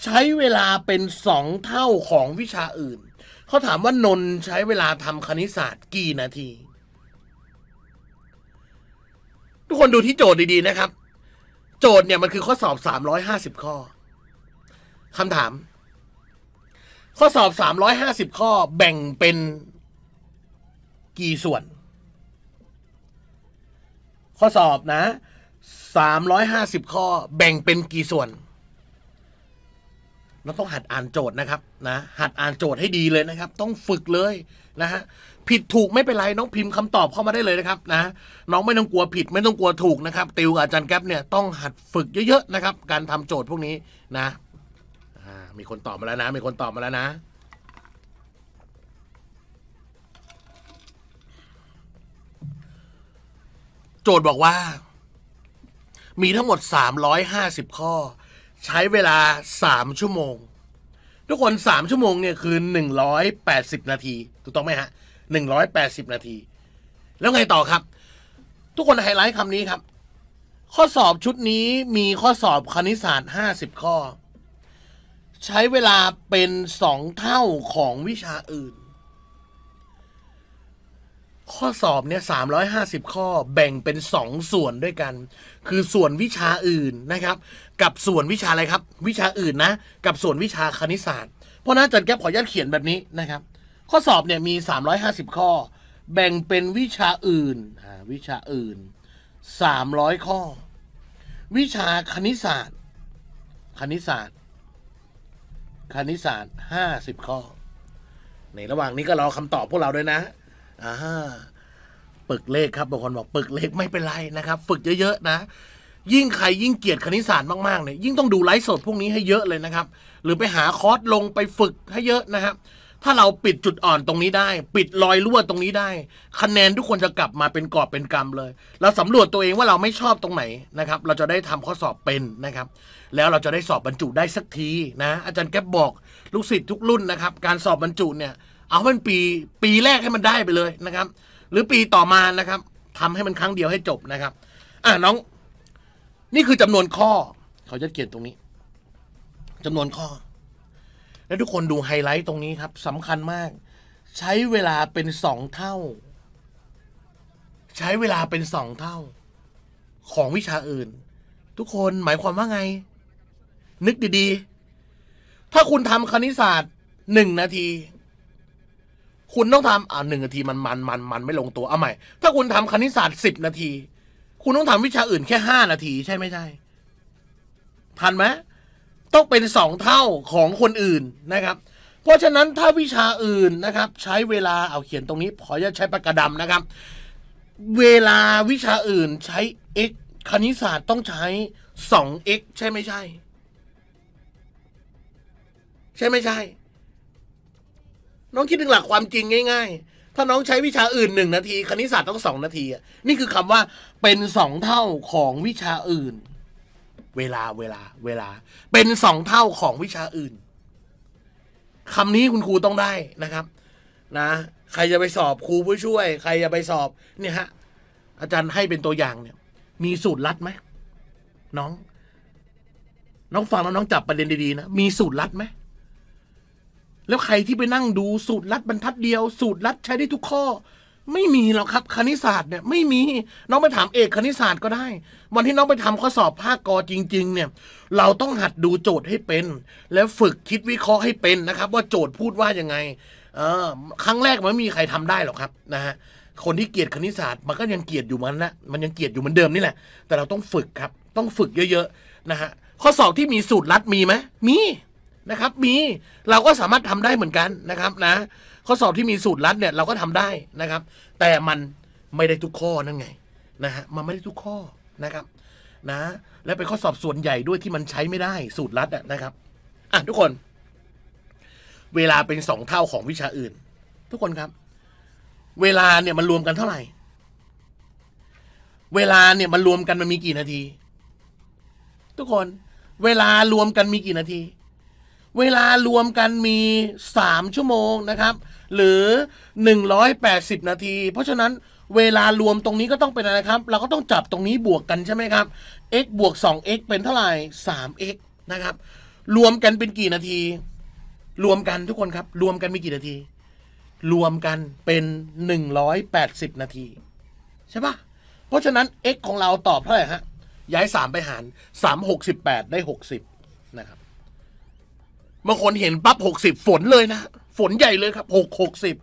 ใช้เวลาเป็นสองเท่าของวิชาอื่นเขาถามว่านนใช้เวลาทำคณิตศาสตร์กี่นาที ทุกคนดูที่โจทย์ดีๆนะครับ โจทย์เนี่ยมันคือข้อสอบสามร้อยห้าสิบข้อคำถามข้อสอบสาามร้้อยหสิบข้อแบ่งเป็น กี่ส่วน ข้อสอบนะสาามร้้อยหสิบข้อแบ่งเป็นกี่ส่วน เราต้องหัดอ่านโจทย์นะครับ นะ หัดอ่านโจทย์ให้ดีเลยนะครับ ต้องฝึกเลยนะฮะผิดถูกไม่เป็นไร น้องพิมพ์คำตอบเข้ามาได้เลยนะครับนะน้องไม่ต้องกลัวผิด ไม่ต้องกลัวถูกนะครับ ติวกับอาจารย์แก๊ปเนี่ยต้องหัดฝึกเยอะๆนะครับ การทำโจทย์พวกนี้นะมีคนตอบมาแล้วนะ มีคนตอบมาแล้วนะ โจทย์บอกว่า มีทั้งหมด 350 ข้อ ใช้เวลา 3 ชั่วโมง ทุกคน 3 ชั่วโมงเนี่ยคือ 180 นาที ถูกต้องไหมฮะ 180 นาที แล้วไงต่อครับ ทุกคนไฮไลท์คำนี้ครับ ข้อสอบชุดนี้มีข้อสอบคณิตศาสตร์50 ข้อใช้เวลาเป็นสองเท่าของวิชาอื่น ข้อสอบ เนี่ยสามร้อยห้าสิบข้อแบ่งเป็นสองส่วนด้วยกัน คือส่วนวิชาอื่นนะครับ กับส่วนวิชาอะไรครับ วิชาอื่นนะ กับส่วนวิชาคณิตศาสตร์เพราะนั้นจัดแก๊ปขอยัดญาตเขียนแบบนี้นะครับ ข้อสอบเนี่ยมีสามร้อยห้าสิบข้อ แบ่งเป็นวิชาอื่น วิชาอื่นสามร้อยข้อ วิชาคณิตศาสตร์ คณิตศาสตร์คณิตศาสตร์ห้าสิบข้อ ในระหว่างนี้ก็รอคำตอบพวกเราด้วยนะ อ่าปึกเลขครับบางคนบอกปึกเลขไม่เป็นไรนะครับ ฝึกเยอะๆนะ ยิ่งใครยิ่งเกลียดคณิตศาสตร์มากๆเนี่ย ยิ่งต้องดูไลฟ์สดพวกนี้ให้เยอะเลยนะครับ หรือไปหาคอร์สลงไปฝึกให้เยอะนะครับ ถ้าเราปิดจุดอ่อนตรงนี้ได้ ปิดรอยรั่วตรงนี้ได้ คะแนนทุกคนจะกลับมาเป็นกอบเป็นกรรมเลย เราสำรวจตัวเองว่าเราไม่ชอบตรงไหนนะครับ เราจะได้ทำข้อสอบเป็นนะครับแล้วเราจะได้สอบบรรจุได้สักทีนะ อาจารย์แก๊บบอก ลูกศิษย์ทุกรุ่นนะครับ การสอบบรรจุเนี่ยเอาเป็นปีปีแรกให้มันได้ไปเลยนะครับ หรือปีต่อมานะครับ ทำให้มันครั้งเดียวให้จบนะครับ อ่าน้อง นี่คือจำนวนข้อ เขาจะเขียนตรงนี้ จำนวนข้อ และทุกคนดูไฮไลท์ตรงนี้ครับ สำคัญมาก ใช้เวลาเป็นสองเท่า ใช้เวลาเป็นสองเท่า ของวิชาอื่น ทุกคนหมายความว่าไงนึกดีๆ ถ้าคุณทำคณิตศาสตร์หนึ่งนาที คุณต้องทำอ่าหนึ่งนาทีมันมันมันมันไม่ลงตัว เอาใหม่ ถ้าคุณทำคณิตศาสตร์สิบนาที คุณต้องทำวิชาอื่นแค่ห้านาทีใช่ไม่ใช่ ทันไหมต้องเป็นสองเท่าของคนอื่นนะครับ เพราะฉะนั้นถ้าวิชาอื่นนะครับใช้เวลาเอาเขียนตรงนี้ ขอจะใช้ปากกาดำนะครับ เวลาวิชาอื่นใช้ x คณิตศาสตร์ต้องใช้ 2x ใช่ไม่ใช่ช่ไม่ใช่ น้องคิดถึงหลักความจริงง่ายๆ ถ้าน้องใช้วิชาอื่นหนึ่งนาที คณิตศาสตร์ต้องสองนาทีนี่คือคำว่าเป็นสองเท่าของวิชาอื่น เวลาเวลา เวลา เป็นสองเท่าของวิชาอื่นคำนี้คุณครูต้องได้นะครับ นะ ใครจะไปสอบครูผู้ช่วย ใครจะไปสอบเนี่ยฮะ อาจารย์ให้เป็นตัวอย่างเนี่ย มีสูตรลัดไหมน้อง น้องฟังแล้วน้องจับประเด็นดีๆนะ มีสูตรลัดไหมแล้วใครที่ไปนั่งดูสูตรลัดบรรทัดเดียวสูตรลัดใช้ได้ทุกข้อ ไม่มีหรอกครับคณิตศาสตร์เนี่ย ไม่มีน้องไปถามเอกคณิตศาสตร์ก็ได้ วันที่น้องไปทำข้อสอบภาคกอจริง ๆ เนี่ย เราต้องหัดดูโจทย์ให้เป็น แล้วฝึกคิดวิเคราะห์ให้เป็นนะครับ ว่าโจทย์พูดว่ายังไงเออครั้งแรกมันไม่มีใครทำได้หรอกครับนะฮะคนที่เกลียดคณิตศาสตร์มันก็ยังเกลียดอยู่มันละมันยังเกลียดอยู่เหมือนเดิมนี่แหละแต่เราต้องฝึกครับ ต้องฝึกเยอะๆนะฮะข้อสอบที่มีสูตรลัดมีไหมมีนะครับ มีเราก็สามารถทำได้เหมือนกันนะครับนะข้อสอบที่มีสูตรลัดเนี่ยเราก็ทำได้นะครับ แต่มันไม่ได้ทุกข้อนั่นไงนะฮะมันไม่ได้ทุกข้อนะครับนะ และเป็นข้อสอบส่วนใหญ่ด้วยที่มันใช้ไม่ได้ สูตรลัดนะครับ อ่ะทุกคน เวลาเป็นสองเท่าของวิชาอื่น ทุกคนครับ เวลาเนี่ยมันรวมกันเท่าไหร่ เวลาเนี่ยมันรวมกันมันมีกี่นาที ทุกคนเวลารวมกันมีกี่นาทีเวลารวมกันมี 3 ชั่วโมงนะครับ หรือ 180 นาที เพราะฉะนั้นเวลารวมตรงนี้ก็ต้องเป็นอะไรครับ เราก็ต้องจับตรงนี้บวกกันใช่ไหมครับ x บวก 2x เป็นเท่าไหร่ 3x นะครับ รวมกันเป็นกี่นาที รวมกันทุกคนครับ รวมกันมีกี่นาที รวมกันเป็น 180 นาที ใช่ปะเพราะฉะนั้น x ของเราตอบเท่าไหร่ฮะย้าย 3 ไปหาร 3 68 ได้ 60 นะครับบางคนเห็นปั๊บหกสิบฝนเลยนะ ฝนใหญ่เลยครับหกหกสิบ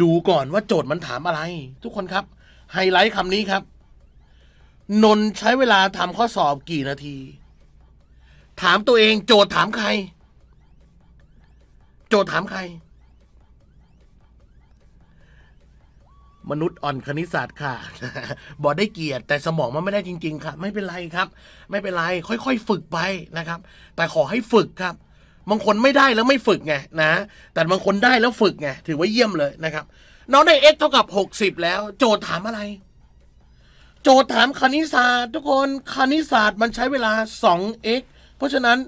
ดูก่อนว่าโจทย์มันถามอะไร ทุกคนครับ ไฮไลท์คำนี้ครับ นนใช้เวลาทำข้อสอบกี่นาที ถามตัวเอง โจทย์ถามใคร โจทย์ถามใคร มนุษย์อ่อนคณิตศาสตร์ค่ะบอได้เกียรติแต่สมองมันไม่ได้จริงๆ ครับ ไม่เป็นไรครับ ไม่เป็นไรค่อยๆฝึกไปนะครับ แต่ขอให้ฝึกครับบางคนไม่ได้แล้วไม่ฝึกไงนะ แต่บางคนได้แล้วฝึกไงถือว่าเยี่ยมเลยนะครับ น้องได้ x เท่ากับ 60 แล้วโจทย์ถามอะไร โจทย์ถามคณิตศาสตร์ทุกคนคณิตศาสตร์มันใช้เวลา 2x เพราะฉะนั้น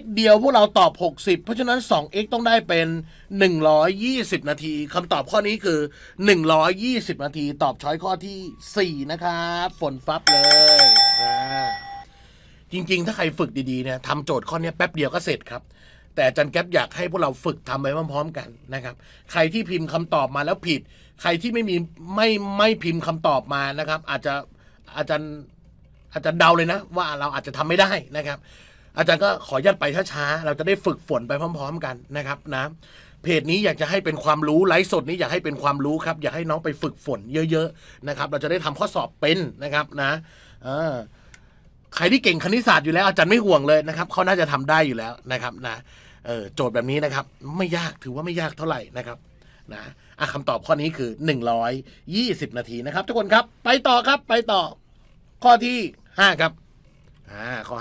x เดียวพวกเราตอบ 60 เพราะฉะนั้น 2x ต้องได้เป็น 120 นาทีคำตอบข้อนี้คือ 120 นาทีตอบช้อยข้อที่ 4 นะครับ ฝนฟับเลยจริงๆ ถ้าใครฝึกดีๆ เนี่ยทำโจทย์ข้อนี้แป๊บเดียวก็เสร็จครับแต่อาจารย์แก๊ปอยากให้พวกเราฝึกทำไปพร้อม ๆ กันนะครับ ใครที่พิมพ์คำตอบมาแล้วผิด ใครที่ไม่มีไม่ไม่พิมพ์คำตอบมานะครับ อาจจะอาจารย์อาจจะเดาเลยนะ ว่าเราอาจจะทำไม่ได้นะครับ อาจารย์ก็ขอยัดไปช้าๆเราจะได้ฝึกฝนไปพร้อม ๆ กันนะครับนะเพจนี้อยากจะให้เป็นความรู้ไลฟ์สดนี้อยากให้เป็นความรู้ครับ อยากให้น้องไปฝึกฝนเยอะ ๆนะครับ เราจะได้ทำข้อสอบเป็นนะครับนะอ่าใครที่เก่งคณิตศาสตร์อยู่แล้วอาจารย์ไม่ห่วงเลยนะครับเขาน่าจะทำได้อยู่แล้วนะครับ นะโจทย์แบบนี้นะครับ ไม่ยากถือว่าไม่ยากเท่าไหร่นะครับ นะอะคำตอบข้อนี้คือ 120 นาทีนะครับทุกคนครับไปต่อครับ ไปต่อ ข้อที่ 5 ครับอ่าข้อ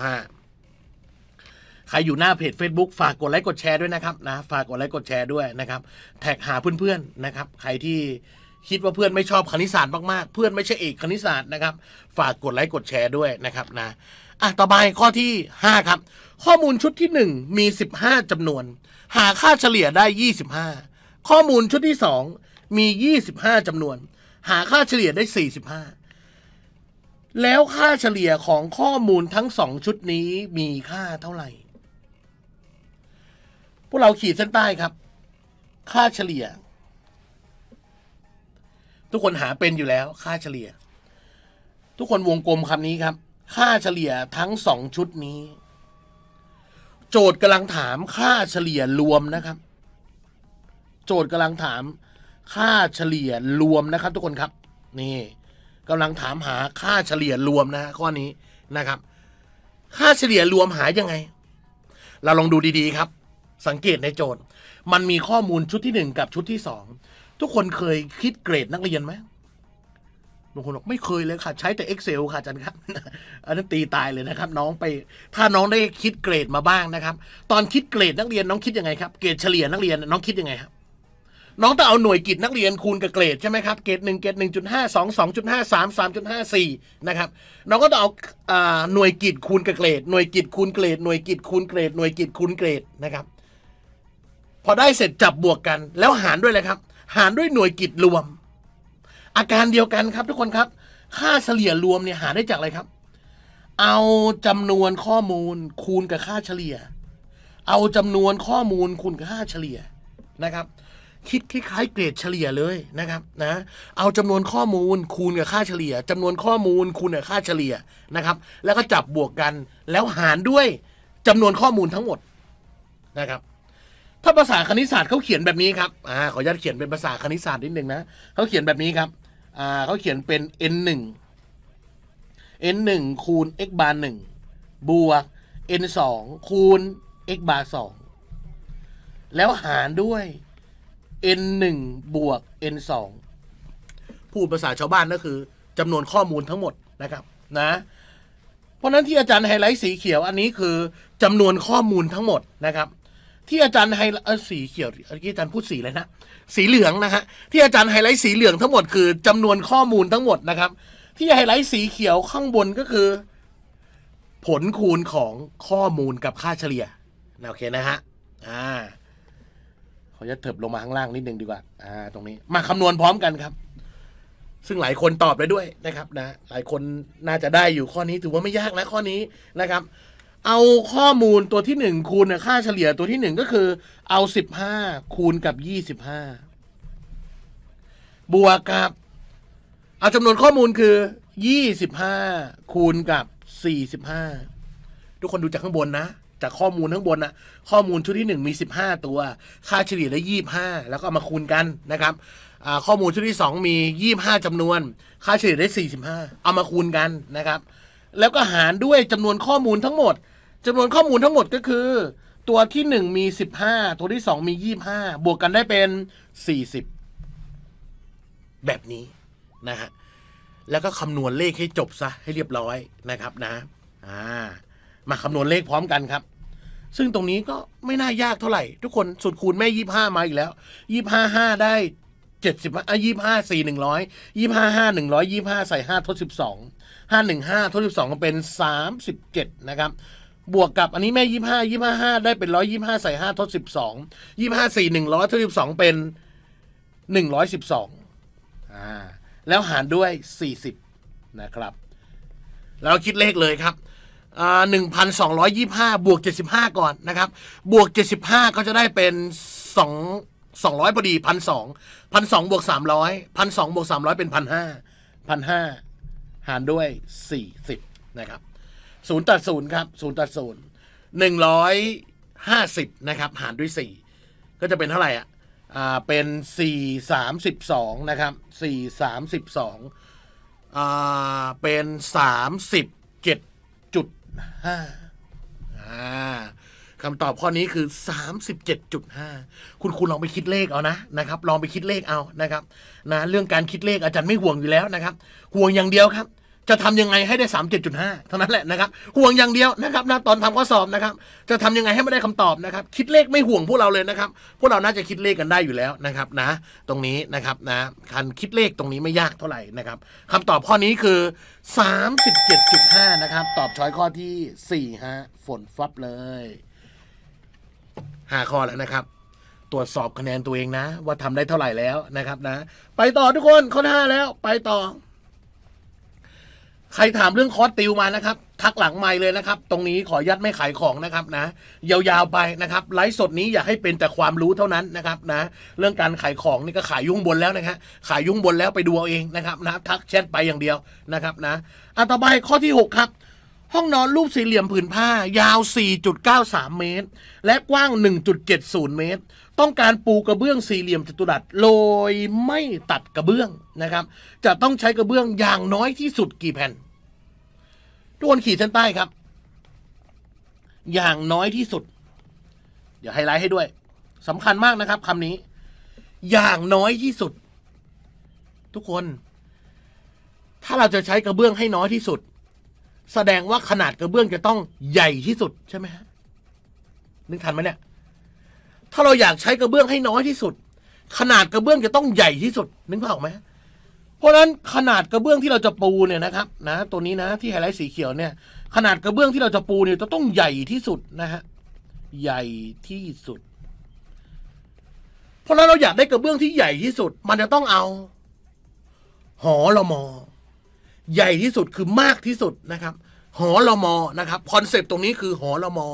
5 ใครอยู่หน้าเพจ Facebook ฝากกดไลค์กดแชร์ด้วยนะครับนะฝากกดไลค์กดแชร์ด้วยนะครับ แท็กหาเพื่อนๆนะครับ ใครที่คิดว่าเพื่อนไม่ชอบคณิตศาสตร์มากๆ เพื่อนไม่ใช่เอกคณิตศาสตร์นะครับ ฝากกดไลค์กดแชร์ด้วยนะครับนะอ่ะต่อไปข้อที่ 5 ครับ ข้อมูลชุดที่1มี 15จำนวน หาค่าเฉลี่ยได้25ข้อมูลชุดที่ 2มี 25จำนวน หาค่าเฉลี่ยได้45แล้วค่าเฉลี่ยของข้อมูลทั้งสองชุดนี้มีค่าเท่าไหร่ พวกเราขีดเส้นใต้ครับ ค่าเฉลี่ยทุกคนหาเป็นอยู่แล้ว ค่าเฉลี่ย ทุกคนวงกลมคำนี้ครับ ค่าเฉลี่ยทั้งสองชุดนี้ โจทย์กำลังถามค่าเฉลี่ยรวมนะครับ โจทย์กำลังถามค่าเฉลี่ยรวมนะครับ ทุกคนครับ นี่กำลังถามหาค่าเฉลี่ยรวมนะ ข้อนี้นะครับ ค่าเฉลี่ยรวมหายยังไง เราลองดูดีๆครับ สังเกตในโจทย์ มันมีข้อมูลชุดที่ 1 กับชุดที่ 2ทุกคนเคยคิดเกรดนักเรียนไหมบางคนบอกไม่เคยเลยค่ะ ใช้แต่ Excel ค่ะอาจารย์ครับ อันนั้นตีตายเลยนะครับ น้องไปถ้าน้องได้คิดเกรดมาบ้างนะครับ ตอนคิดเกรดนักเรียนน้องคิดยังไงครับเกรดเฉลี่ยนักเรียนน้องคิดยังไงครับน้องต้องเอาหน่วยกิจนักเรียนคูณกับเกรดใช่ไหมครับเกรดหนึ่งเกรดหนึ่งจุดห้าสองสองจุดห้าสามสามจุดห้าสี่นะครับ น้องก็ต้องเอาหน่วยกิจคูณกับเกรดหน่วยกิจคูณเกรดหน่วยกิจคูณเกรดหน่วยกิจคูณเกรดนะครับ พอได้เสร็จจับบวกกันแล้วหารด้วยเลยครับหารด้วยหน่วยกิจรวม อาการเดียวกันครับ ทุกคนครับ ค่าเฉลี่ยรวมเนี่ยหาได้จากอะไรครับ เอาจำนวนข้อมูลคูณกับค่าเฉลี่ย เอาจำนวนข้อมูลคูณ กับค่าเฉลี่ยนะครับ คิดคล้ายๆเกรดเฉลี่ยเลยนะครับ นะ เอาจำนวนข้อมูลคูณกับค่าเฉลี่ย จำนวนข้อมูลคูณกับค่าเฉลี่ยนะครับ แล้วก็จับบวกกันแล้วหารด้วยจำนวนข้อมูลทั้งหมดนะครับถ้าภาษาคณิตศาสตร์เขาเขียนแบบนี้ครับอ่าขออนุญาตเขียนเป็นภาษาคณิตศาสตร์นิดหนึ่งนะ เขาเขียนแบบนี้ครับอ่าเขาเขียนเป็น n 1 n 1คูณ x บาร์1บวก n 2คูณ x บาร์2แล้วหารด้วย n 1บวก n 2พูดภาษาชาวบ้านก็คือจำนวนข้อมูลทั้งหมดนะครับ นะเพราะนั้นที่อาจารย์ไฮไลท์สีเขียวอันนี้คือจำนวนข้อมูลทั้งหมดนะครับที่อาจารย์ไฮสีเขียว่อาจารย์พูดสีเลยนะ สีเหลืองนะฮะที่อาจารย์ไฮไลท์สีเหลืองทั้งหมด คือจำนวนข้อมูลทั้งหมดนะครับ ที่ไฮไลท์สีเขียวข้างบนก็คือ ผลคูณของข้อมูลกับค่าเฉลี่ยนะโอเคนะฮะอ่าเขาจะเถิบลงมาข้างล่างนิดนึงดีกว่าอ่าตรงนี้ มาคำนวณพร้อมกันครับ ซึ่งหลายคนตอบได้ด้วยนะครับ นะ หลายคนน่าจะได้อยู่ข้อนี้ถือว่าไม่ยากนะข้อนี้นะครับเอาข้อมูลตัวที่หนึ่งคูณค่าเฉลี่ยตัวที่หนึ่งก็คือเอาสิบห้าคูณกับยี่สิบห้าบวกกับ เอาจำนวนข้อมูลคือยี่สิบห้าคูณกับสี่สิบห้าทุกคนดูจากข้างบนนะ จากข้อมูลข้างบนนะข้อมูลชุดที่หนึ่งมีสิบห้าตัว ค่าเฉลี่ยได้ยี่บห้าแล้วก็เอามาคูณกันนะครับข้อมูลชุดที่สองมียี่บห้าจำนวน ค่าเฉลี่ยได้สี่สิบห้าเอามาคูณกันนะครับแล้วก็หารด้วยจำนวนข้อมูลทั้งหมด จำนวนข้อมูลทั้งหมดก็คือ ตัวที่หนึ่งมีสิบห้าตัวที่สองมียี่ห้าบวกกันได้เป็นสี่สิบแบบนี้นะฮะแล้วก็คำนวณเลขให้จบซะให้เรียบร้อยนะครับนะอ่ามาคำนวณเลขพร้อมกันครับ ซึ่งตรงนี้ก็ไม่น่ายากเท่าไหร่ ทุกคนสุดคูณแม่ยี่ห้ามาอีกแล้วยี่ห้าห้าได้เจ็ดสิบอ่ะยี่ห้าสี่หนึ่งร้อยยี่ห้าห้าหนึ่งร้อยยี่ห้าใส่ห้าทดสิบสองห้าหนึ่งห้าทบสิบสองเป็นสามสิบเจ็ดนะครับ บวกกับอันนี้แม่ยี่ห้ายี่ห้าห้าได้เป็นร้อยยี่ห้าใส่ห้าทดสิบสองยี่ห้าสี่หนึ่งร้อยทดสิบสองเป็นหนึ่งร้อยสิบสองอ่าแล้วหารด้วยสี่สิบนะครับแล้วคิดเลขเลยครับหนึ่งพันสองร้อยยี่ห้าบวกเจ็ดสิบห้าก่อนนะครับบวกเจ็ดสิบห้าก็จะได้เป็นสองสองร้อยพอดีพันสองพันสองบวกสามร้อยพันสองบวกสามร้อยเป็นพันห้าพันห้าหารด้วย40นะครับศูนย์ตัดศูนย์ครับศูนย์ตัดศูนย์หนึ่งร้อยห้าสิบนะครับหารด้วยสี่ก็จะเป็นเท่าไหร่อ่ะอ่าเป็นสี่สามสิบสองนะครับสี่สามสิบสองอ่าเป็นสามสิบเจ็ดจุดห้าอ่าคำตอบข้อนี้คือ 37.5 คุณคุณลองไปคิดเลขเอานะนะครับลองไปคิดเลข เอา นะครับนะเรื่องการคิดเลขอาจารย์ไม่ห่วงอยู่แล้วนะครับห่วงอย่างเดียวครับจะทำยังไงให้ได้สามเจจ็ดดุห้าเท่านั้นแหละนะครับห่วงอย่างเดียวนะครับนะตอนทำข้อสอบนะครับจะทำยังไงให้ไม่ได้คำตอบนะครับ คิดเลขไม่ห่วงพวกเราเลยนะครับ พวกเราน่าจะคิดเลขกันได้อยู่แล้วนะครับนะตรงนี้นะครับนะคันคิดเลขตรงนี้ไม่ยากเท่าไหร่นะครับคำตอบข้อนี้คือสสามิบเจจ็ดดุห้านะครับตอบช้อยข้อที่สี่ฮะฝน ฟับเลยหาข้อแล้วนะครับ ตรวจสอบคะแนนตัวเองนะว่าทำได้เท่าไหร่แล้วนะครับนะไปต่อทุกคนข้อห้าแล้วไปต่อใครถามเรื่องคอร์สติวมานะครับทักหลังไม่เลยนะครับตรงนี้ขอยัดไม่ขายของนะครับนะยาว ๆ ไปนะครับไลฟ์สดนี้อย่าให้เป็นแต่ความรู้เท่านั้นนะครับนะเรื่องการขายของนี่ก็ขายยุ่งบนแล้วนะฮะขายยุ่งบนแล้วไปดูเอาเองนะครับนะทักแชทไปอย่างเดียวนะครับนะอันต่อไปข้อที่ 6 ครับ ห้องนอนรูปสี่เหลี่ยมผืนผ้า ยาว 4.93 เมตร และกว้าง 1.70 เมตรต้องการปูกระเบื้องสี่เหลี่ยมจัตุรัสโดยไม่ตัดกระเบื้องนะครับ จะต้องใช้กระเบื้องอย่างน้อยที่สุดกี่แผ่นทุกคนขีดเส้นใต้ครับ อย่างน้อยที่สุดเดี๋ยวไฮไลท์ให้ด้วยสำคัญมากนะครับคำนี้ อย่างน้อยที่สุด ทุกคน ถ้าเราจะใช้กระเบื้องให้น้อยที่สุด แสดงว่าขนาดกระเบื้องจะต้องใหญ่ที่สุดใช่ไหมฮะนึกทันไหมเนี่ยถ้าเราอยากใช้กระเบื้องให้น้อยที่สุดขนาดกระเบื้องจะต้องใหญ่ที่สุดนึกภาพออกไหมเพราะนั้นขนาดกระเบื้องที่เราจะปูเนี่ยนะครับ นะตัวนี้นะ ที่ไฮไลท์สีเขียวเนี่ย ขนาดกระเบื้องที่เราจะปูเนี่ยจะต้องใหญ่ที่สุดนะฮะใหญ่ที่สุด เพราะนั้นเราอยากได้กระเบื้องที่ใหญ่ที่สุดมันจะต้องเอา หอรมอ ใหญ่ที่สุดคือมากที่สุดนะครับหอรมอนะครับคอนเซปต์ตรงนี้คือหอรมอ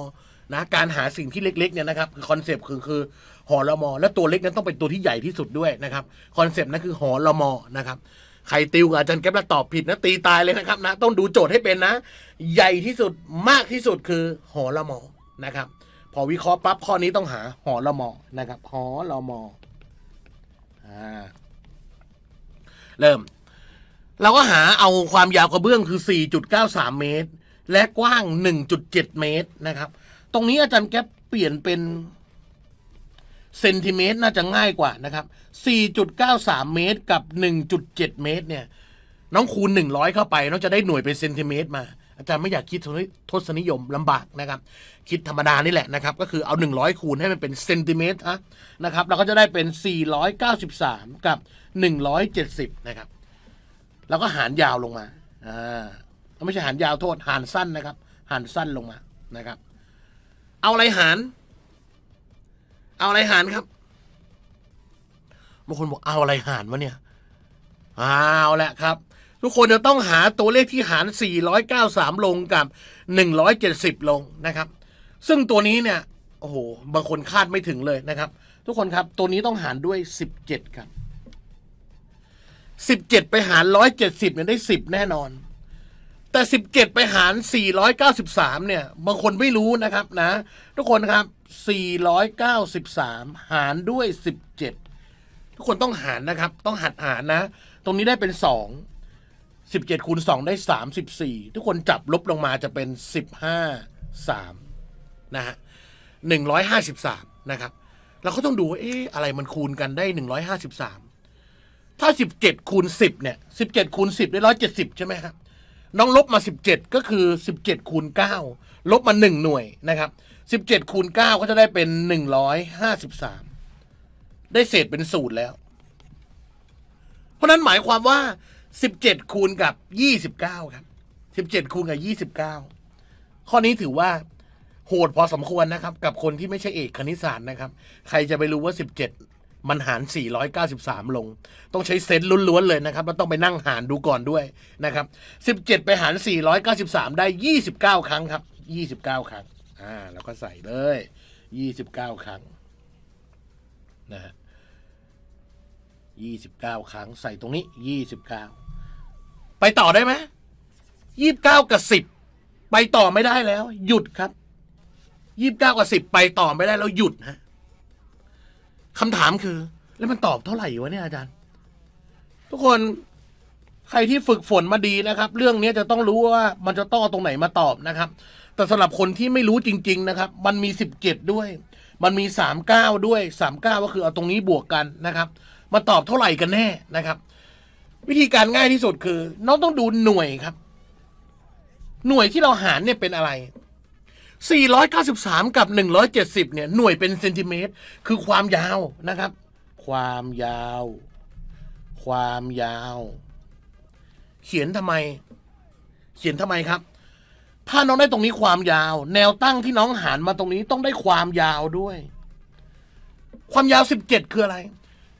นะการหาสิ่งที่เล็กๆเนี่ยนะครับคือคอนเซปต์คือคือ หอละมอและตัวเล็กนั้นต้องเป็นตัวที่ใหญ่ที่สุดด้วยนะครับคอนเซปต์นั้นคือหอละมอนะครับใครติวอาจารย์แก๊ปลวตอบผิดนะตีตายเลยนะครับนะต้องดูโจทย์ให้เป็นนะ ใหญ่ที่สุดมากที่สุดคือหอละมอนะครับ พอวิเคราะห์ปั๊บข้อนี้ต้องหาหอละมอนะครับหอละมออ่าเริ่ม เราก็หาเอาความยาวกระเบื้องคือ 4.93เมตร และกว้าง1.7เมตรนะครับตรงนี้อาจารย์แก๊ปเปลี่ยนเป็นเซนติเมตรน่าจะง่ายกว่านะครับ 4.93 เมตร กับ 1.7 เมตร เนี่ยน้องคูณ 100 เข้าไป น้องจะได้หน่วยเป็นเซนติเมตร มา อาจารย์ไม่อยากคิดทศนิยมลำบากนะครับ คิดธรรมดานี่แหละนะครับ ก็คือเอา 100 คูณให้มันเป็นเซนติเมตรนะนะครับ เราก็จะได้เป็น 493 กับ 170 นะครับ แล้วก็หารยาวลงมาอ่าไม่ใช่หารยาวโทษ หารสั้นนะครับ หารสั้นลงมานะครับเอาอะไรหาร เอาอะไรหารครับ บางคนบอกเอาอะไรหารวะเนี่ยเอาละครับ ทุกคนจะต้องหาตัวเลขที่หาร 493 ลงกับ 170 ลงนะครับ ซึ่งตัวนี้เนี่ย โอ้โห บางคนคาดไม่ถึงเลยนะครับ ทุกคนครับ ตัวนี้ต้องหารด้วย 17ครับ17 ไปหาร 170 เนี่ยได้ 10 แน่นอนแต่17 ไปหาร 493เนี่ยบางคนไม่รู้นะครับนะ ทุกคนนะครับ493 หารด้วย 17 ทุกคนต้องหารนะครับต้องหัดหารนะ ตรงนี้ได้เป็น 2 17คูณ2ได้34ทุกคนจับลบลงมาจะเป็น 15 3นะฮะ153นะครับ เราก็ต้องดูว่าเอ๊ะอะไรมันคูณกันได้ 153ถ้า 17คูณ10เนี่ย17 คูณ 10 ได้ 170ใช่ไหมครับน้องลบมา 17 ก็คือ 17คูณ9ลบมา1หน่วยนะครับ 17คูณ9ก็จะได้เป็น 153 ได้เศษเป็นสูตรแล้ว เพราะนั้นหมายความว่า 17คูณกับ 29 ครับ 17คูณกับ 29 ข้อนี้ถือว่าโหดพอสมควรนะครับกับคนที่ไม่ใช่เอกคณิตศาสตร์นะครับใครจะไปรู้ว่า 17มันหาร 493 ลง ต้องใช้เซนต์ล้วนๆเลยนะครับ แล้วต้องไปนั่งหารดูก่อนด้วยนะครับ 17 ไปหาร 493 ได้ 29 ครั้งครับ29 ครั้งอ่าแล้วก็ใส่เลย 29 ครั้งนะฮะ29 ครั้งใส่ตรงนี้ 29ไปต่อได้ไหม29 กับ10 ไปต่อไม่ได้แล้วหยุดครับ 29 กับ10ไปต่อไม่ได้แล้วหยุดฮะคำถามคือ แล้วมันตอบเท่าไหร่วะเนี่ยอาจารย์ ทุกคนใครที่ฝึกฝนมาดีนะครับ เรื่องนี้จะต้องรู้ว่ามันจะต้องเอาตรงไหนมาตอบนะครับ แต่สำหรับคนที่ไม่รู้จริง ๆนะครับ มันมีสิบเจ็ดด้วย มันมีสามเก้าด้วยสามเก้าก็คือเอาตรงนี้บวกกันนะครับมาตอบเท่าไหร่กันแน่นะครับ วิธีการง่ายที่สุดคือน้องต้องดูหน่วยครับ หน่วยที่เราหารเนี่ยเป็นอะไร493 กับ 170เนี่ยหน่วยเป็นเซนติเมตร คือความยาวนะครับ ความยาว ความยาว เขียนทำไม เขียนทำไมครับ ถ้าน้องได้ตรงนี้ความยาว แนวตั้งที่น้องหารมาตรงนี้ต้องได้ความยาวด้วย ความยาว 17 คืออะไร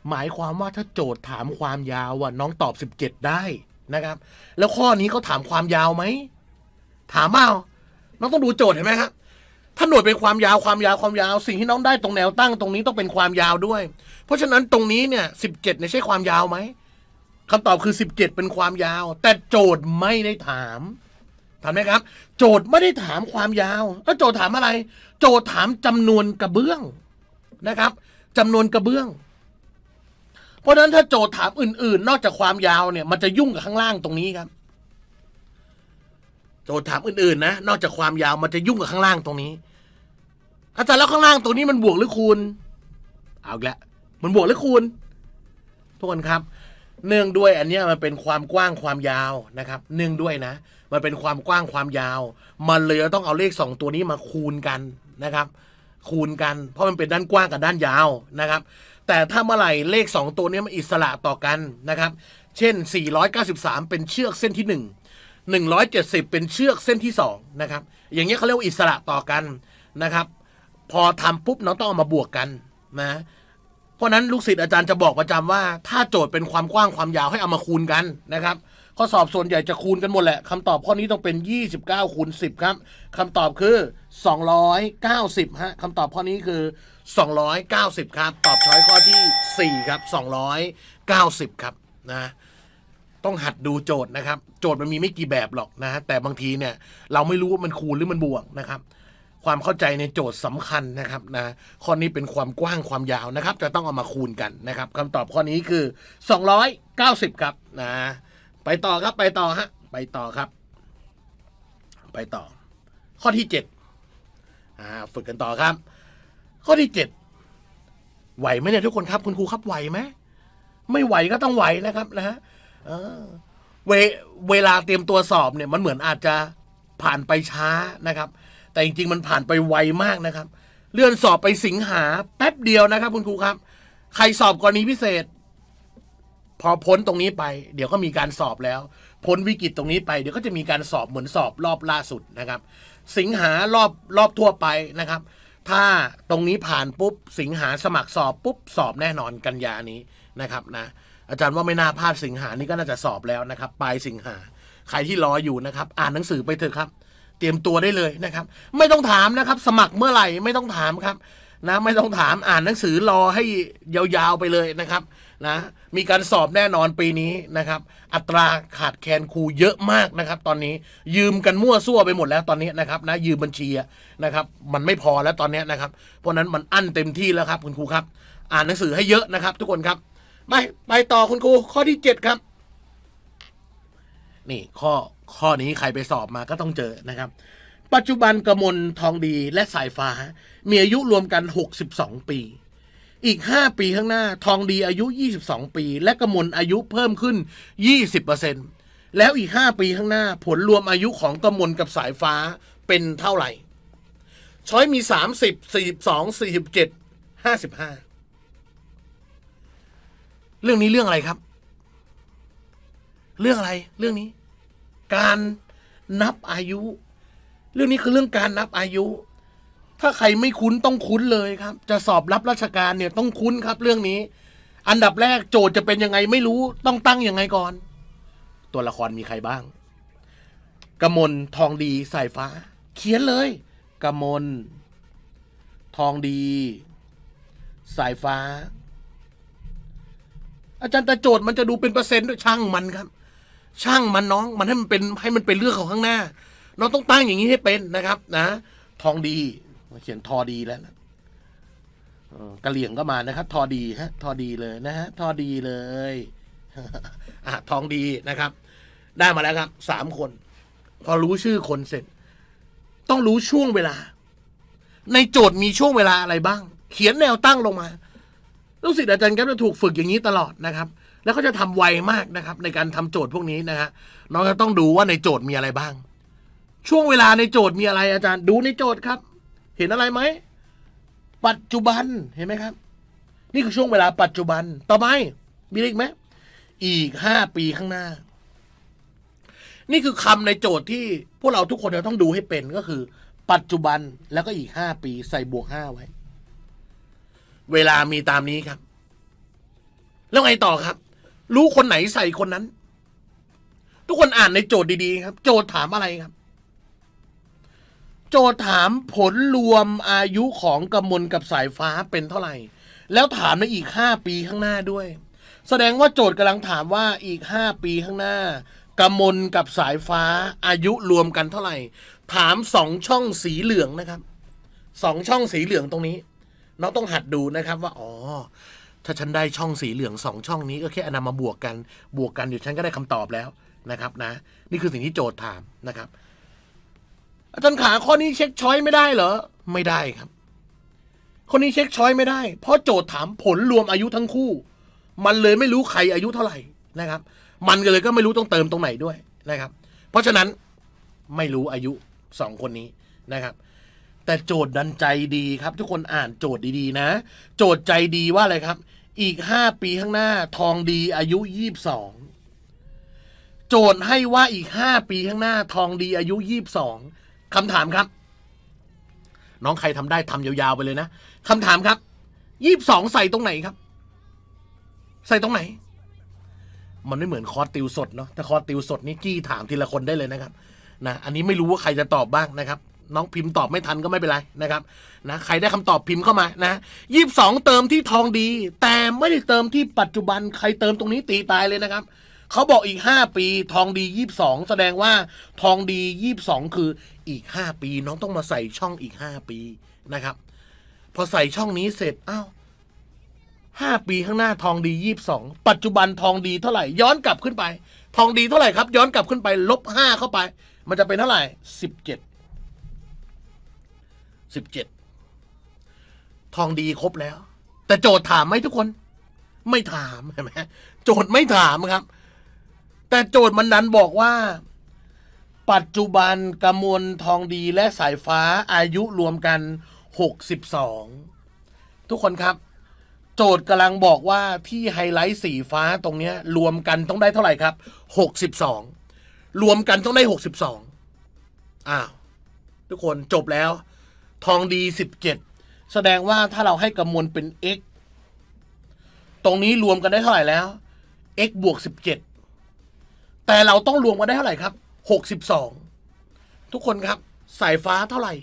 หมายความว่าถ้าโจทย์ถามความยาวอ่ะ น้องตอบ17ได้นะครับ แล้วข้อนี้เขาถามความยาวไหมถามเปล่าน้องต้องดูโจทย์เห็นไหมครับ ถ้าหน่วยเป็นความยาวความยาวความยาว สิ่งที่น้องได้ตรงแนวตั้ง ตรงนี้ต้องเป็นความยาวด้วย เพราะฉะนั้นตรงนี้เนี่ยสิบเจ็ดเนี่ยใช่ความยาวไหมคำตอบคือสิบเจ็ดเป็นความยาวแต่โจทย์ไม่ได้ถาม ถามไหมครับ โจทย์ไม่ได้ถามความยาว แล้วโจทย์ถามอะไร โจทย์ถามจำนวนกระเบื้องนะครับ จำนวนกระเบื้อง เพราะฉะนั้นถ้าโจทย์ถามอื่นๆ นอกจากความยาวเนี่ย มันจะยุ่งกับข้างล่างตรงนี้ครับโจทย์ถามอื่น ๆนะนอกจากความยาวมันจะยุ่งกับข้างล่างตรงนี้อาจารย์แล้วข้างล่างตรงนี้มันบวกหรือคูณ เอาละมันบวกหรือคูณทุกคนครับ เนื่องด้วยอันนี้มันเป็นความกว้างความยาวนะครับ เนื่องด้วยนะ มันเป็นความกว้างความยาว มันเลยต้องเอาเลข 2 ตัวนี้มาคูณกันนะครับ คูณกัน เพราะมันเป็นด้านกว้างกับด้านยาวนะครับ แต่ถ้าเมื่อไหร่เลข 2 ตัวนี้มันอิสระต่อกันนะครับ เช่น493 เป็นเชือกเส้นที่ 1หนึ่งร้อยเจ็ดสิบเป็นเชือกเส้นที่สองนะครับ อย่างเงี้ยเขาเรียกวอิสระต่อกันนะครับ พอทำปุ๊บน้องต้องเอามาบวกกันนะ เพราะนั้นลูกศิษย์อาจารย์จะบอกประจำว่าถ้าโจทย์เป็นความกว้างความยาวให้เอามาคูณกันนะครับ ข้อสอบส่วนใหญ่จะคูณกันหมดแหละคำตอบข้อนี้ต้องเป็น 29คูณ10ครับ คำตอบคือ 290ฮะคำตอบข้อนี้คือ 290 ครับ ตอบช้อยข้อที่ 4 ครับ 290 ครับนะต้องหัดดูโจทย์นะครับ โจทย์มันมีไม่กี่แบบหรอกนะฮะแต่บางทีเนี่ยเราไม่รู้ว่ามันคูณหรือมันบวกนะครับ ความเข้าใจในโจทย์สำคัญนะครับนะ ข้อนี้เป็นความกว้างความยาวนะครับ จะต้องเอามาคูณกันนะครับ คำตอบข้อนี้คือ 290ครับนะ ไปต่อครับไปต่อฮะไปต่อครับ ไปต่อ ข้อที่7อ่าฝึกกันต่อครับ ข้อที่ 7 ไหวไหมเนี่ยทุกคนครับ คุณครูครับไหวไหมไม่ไหวก็ต้องไหวนะครับนะฮะเวเวลาเตรียมตัวสอบเนี่ย มันเหมือนอาจจะผ่านไปช้านะครับ แต่จริงๆมันผ่านไปไวมากนะครับ เลื่อนสอบไปสิงหาแป๊บเดียวนะครับ คุณครูครับ ใครสอบกรณีพิเศษ พอพ้นตรงนี้ไป เดี๋ยวก็มีการสอบแล้วพ้นวิกฤตตรงนี้ไปเดี๋ยวก็จะมีการสอบเหมือนสอบรอบล่าสุดนะครับ สิงหารอบรอบทั่วไปนะครับ ถ้าตรงนี้ผ่านปุ๊บสิงหาสมัครสอบปุ๊บสอบแน่นอนกันยานี้นะครับนะอาจารย์ว่าไม่น่าพลาดสิงหานี่ก็น่าจะสอบแล้วนะครับ ปลายสิงหาใครที่รออยู่นะครับ อ่านหนังสือไปเถอะครับ เตรียมตัวได้เลยนะครับ ไม่ต้องถามนะครับสมัครเมื่อไหร่ไม่ต้องถามครับนะไม่ต้องถามอ่านหนังสือรอให้ยาวๆไปเลยนะครับนะมีการสอบแน่นอนปีนี้นะครับ อัตราขาดแคลนครูเยอะมากนะครับ ตอนนี้ยืมกันมั่วซั่วไปหมดแล้วตอนนี้นะครับนะยืมบัญชีนะครับมันไม่พอแล้วตอนนี้นะครับ เพราะนั้นมันอั้นเต็มที่แล้วครับคุณครูครับ อ่านหนังสือให้เยอะนะครับ ทุกคนครับไปไปต่อ คุณครูข้อที่เจ็ดครับ นี่ข้อข้อนี้ใครไปสอบมาก็ต้องเจอนะครับ ปัจจุบันกระมลทองดีและสายฟ้า มีอายุรวมกัน 62 ปี อีก 5 ปีข้างหน้า ทองดีอายุ 22 ปี และกระมลอายุเพิ่มขึ้น 20%แล้วอีก 5 ปีข้างหน้าผลรวมอายุของกระมลกับสายฟ้าเป็นเท่าไหร่ ช้อยมี 30 42 47 55เรื่องนี้เรื่องอะไรครับ เรื่องอะไร เรื่องนี้ การนับอายุ เรื่องนี้คือเรื่องการนับอายุ ถ้าใครไม่คุ้น ต้องคุ้นเลยครับ จะสอบรับราชการเนี่ยต้องคุ้นครับ เรื่องนี้ อันดับแรกโจทย์จะเป็นยังไงไม่รู้ ต้องตั้งยังไงก่อน ตัวละครมีใครบ้าง กมลทองดี สายฟ้า เขียนเลย กมลทองดี สายฟ้าอาจารย์ตะโจดมันจะดูเป็นเปอร์เซ็นต์ด้วยช่างมันครับช่างมันน้องมันให้มันเป็นให้มันเป็นเรื่องของข้างหน้าน้องต้องตั้งอย่างนี้ให้เป็นนะครับ นะ ทองดี เขียนทอดีแล้วนะกระเหลี่ยงก็มานะครับ ทอดีฮะทอดีเลยนะฮะทอดีเลยอ่ะ ทองดีนะครับ ได้มาแล้วครับ สามคนพอรู้ชื่อคนเสร็จ ต้องรู้ช่วงเวลา ในโจทย์มีช่วงเวลาอะไรบ้าง เขียนแนวตั้งลงมาลูกศิษย์อาจารย์แก๊ปจะถูกฝึกอย่างนี้ตลอดนะครับ แล้วเขาจะทำไวมากนะครับ ในการทำโจทย์พวกนี้นะฮะน้องจะต้องดูว่าในโจทย์มีอะไรบ้าง ช่วงเวลาในโจทย์มีอะไรอาจารย์ ดูในโจทย์ครับ เห็นอะไรไหมปัจจุบันเห็นไหมครับ นี่คือช่วงเวลาปัจจุบันต่อไปมีอีกไหม อีกห้าปีข้างหน้า นี่คือคำในโจทย์ที่ พวกเราทุกคนจะต้องดูให้เป็นก็คือ ปัจจุบันแล้วก็อีกห้าปีใส่บวกห้าไว้เวลามีตามนี้ครับ แล้วไงต่อครับ รู้คนไหนใส่คนนั้น ทุกคนอ่านในโจทย์ดีๆครับ โจทย์ถามอะไรครับ โจทย์ถามผลรวมอายุของกำมลกับสายฟ้าเป็นเท่าไหร่ แล้วถามในอีกห้าปีข้างหน้าด้วย แสดงว่าโจทย์กำลังถามว่าอีกห้าปีข้างหน้ากำมลกับสายฟ้า อายุรวมกันเท่าไหร่ ถามสองช่องสีเหลืองนะครับสองช่องสีเหลืองตรงนี้เราต้องหัดดูนะครับ ว่าอ๋อถ้าฉันได้ช่องสีเหลืองสองช่องนี้ก็แค่อนามาบวกกัน บวกกันเดี๋ยวฉันก็ได้คำตอบแล้วนะครับ นะ นี่คือสิ่งที่โจทย์ถามนะครับอาจารย์ขาข้อนี้เช็คช้อยไม่ได้เหรอไม่ได้ครับคนนี้เช็คช้อยไม่ได้ เพราะโจทย์ถามผลรวมอายุทั้งคู่ มันเลยไม่รู้ใครอายุเท่าไหร่นะครับ มันก็เลยก็ไม่รู้ต้องเติมตรงไหนด้วยนะครับ เพราะฉะนั้นไม่รู้อายุสองคนนี้นะครับแต่โจทย์ดันใจดีครับ ทุกคนอ่านโจทย์ดีๆ นะโจทย์ใจดีว่าอะไรครับ อีกห้าปีข้างหน้า ทองดี อายุยี่บสองโจทย์ให้ว่าอีกห้าปีข้างหน้า ทองดี อายุยี่บสองคำถามครับ น้องใครทำได้ทำยาวๆไปเลยนะคำถามครับยี่บสองใส่ตรงไหนครับ ใส่ตรงไหน มันไม่เหมือนคอร์สติวสดเนาะแต่คอร์สติวสดนี่กี้ถามทีละคนได้เลยนะครับนะอันนี้ไม่รู้ว่าใครจะตอบบ้างนะครับน้องพิมพ์ตอบ ไม่ทันก็ไม่เป็นไรนะครับนะใครได้คำตอบพิมพ์เข้ามานะยี่สิบสองเติมที่ทองดี แต่ไม่ได้เติมที่ปัจจุบัน ใครเติมตรงนี้ตีตายเลยนะครับเขาบอกอีกห้าปี ทองดียีสบองแสดงว่าทองดียีสบองคืออีกห้าปี น้องต้องมาใส่ช่องอีกห้าปีนะครับ พอใส่ช่องนี้เสร็จอ้าวห้าปีข้างหน้า ทองดียี่สองปัจจุบันทองดีเท่าไหร่ย้อนกลับขึ้นไป ทองดีเท่าไหร่ครับ ย้อนกลับขึ้นไป ลบห้าเข้าไป มันจะเป็นเท่าไหร่สิบเจ็ดสิบเจ็ดทองดีครบแล้ว แต่โจทย์ถามไหมทุกคน ไม่ถามใช่ไหมโจทย์ไม่ถามครับ แต่โจทย์มันนั้นบอกว่า ปัจจุบันกระมวลทองดีและสายฟ้าอายุรวมกันหกสิบสองทุกคนครับ โจทย์กำลังบอกว่า ที่ไฮไลท์สีฟ้าตรงนี้รวมกันต้องได้เท่าไหร่ครับหกสิบสองรวมกันต้องได้หกสิบสองอ้าวทุกคนจบแล้วทองดีสิบเจ็ดแสดงว่าถ้าเราให้กำมวลเป็น x ตรงนี้รวมกันได้เท่าไหร่แล้ว x บวกสิบเจ็ดแต่เราต้องรวมกันได้เท่าไหร่ครับหกสิบสองทุกคนครับสายฟ้าเท่าไหร่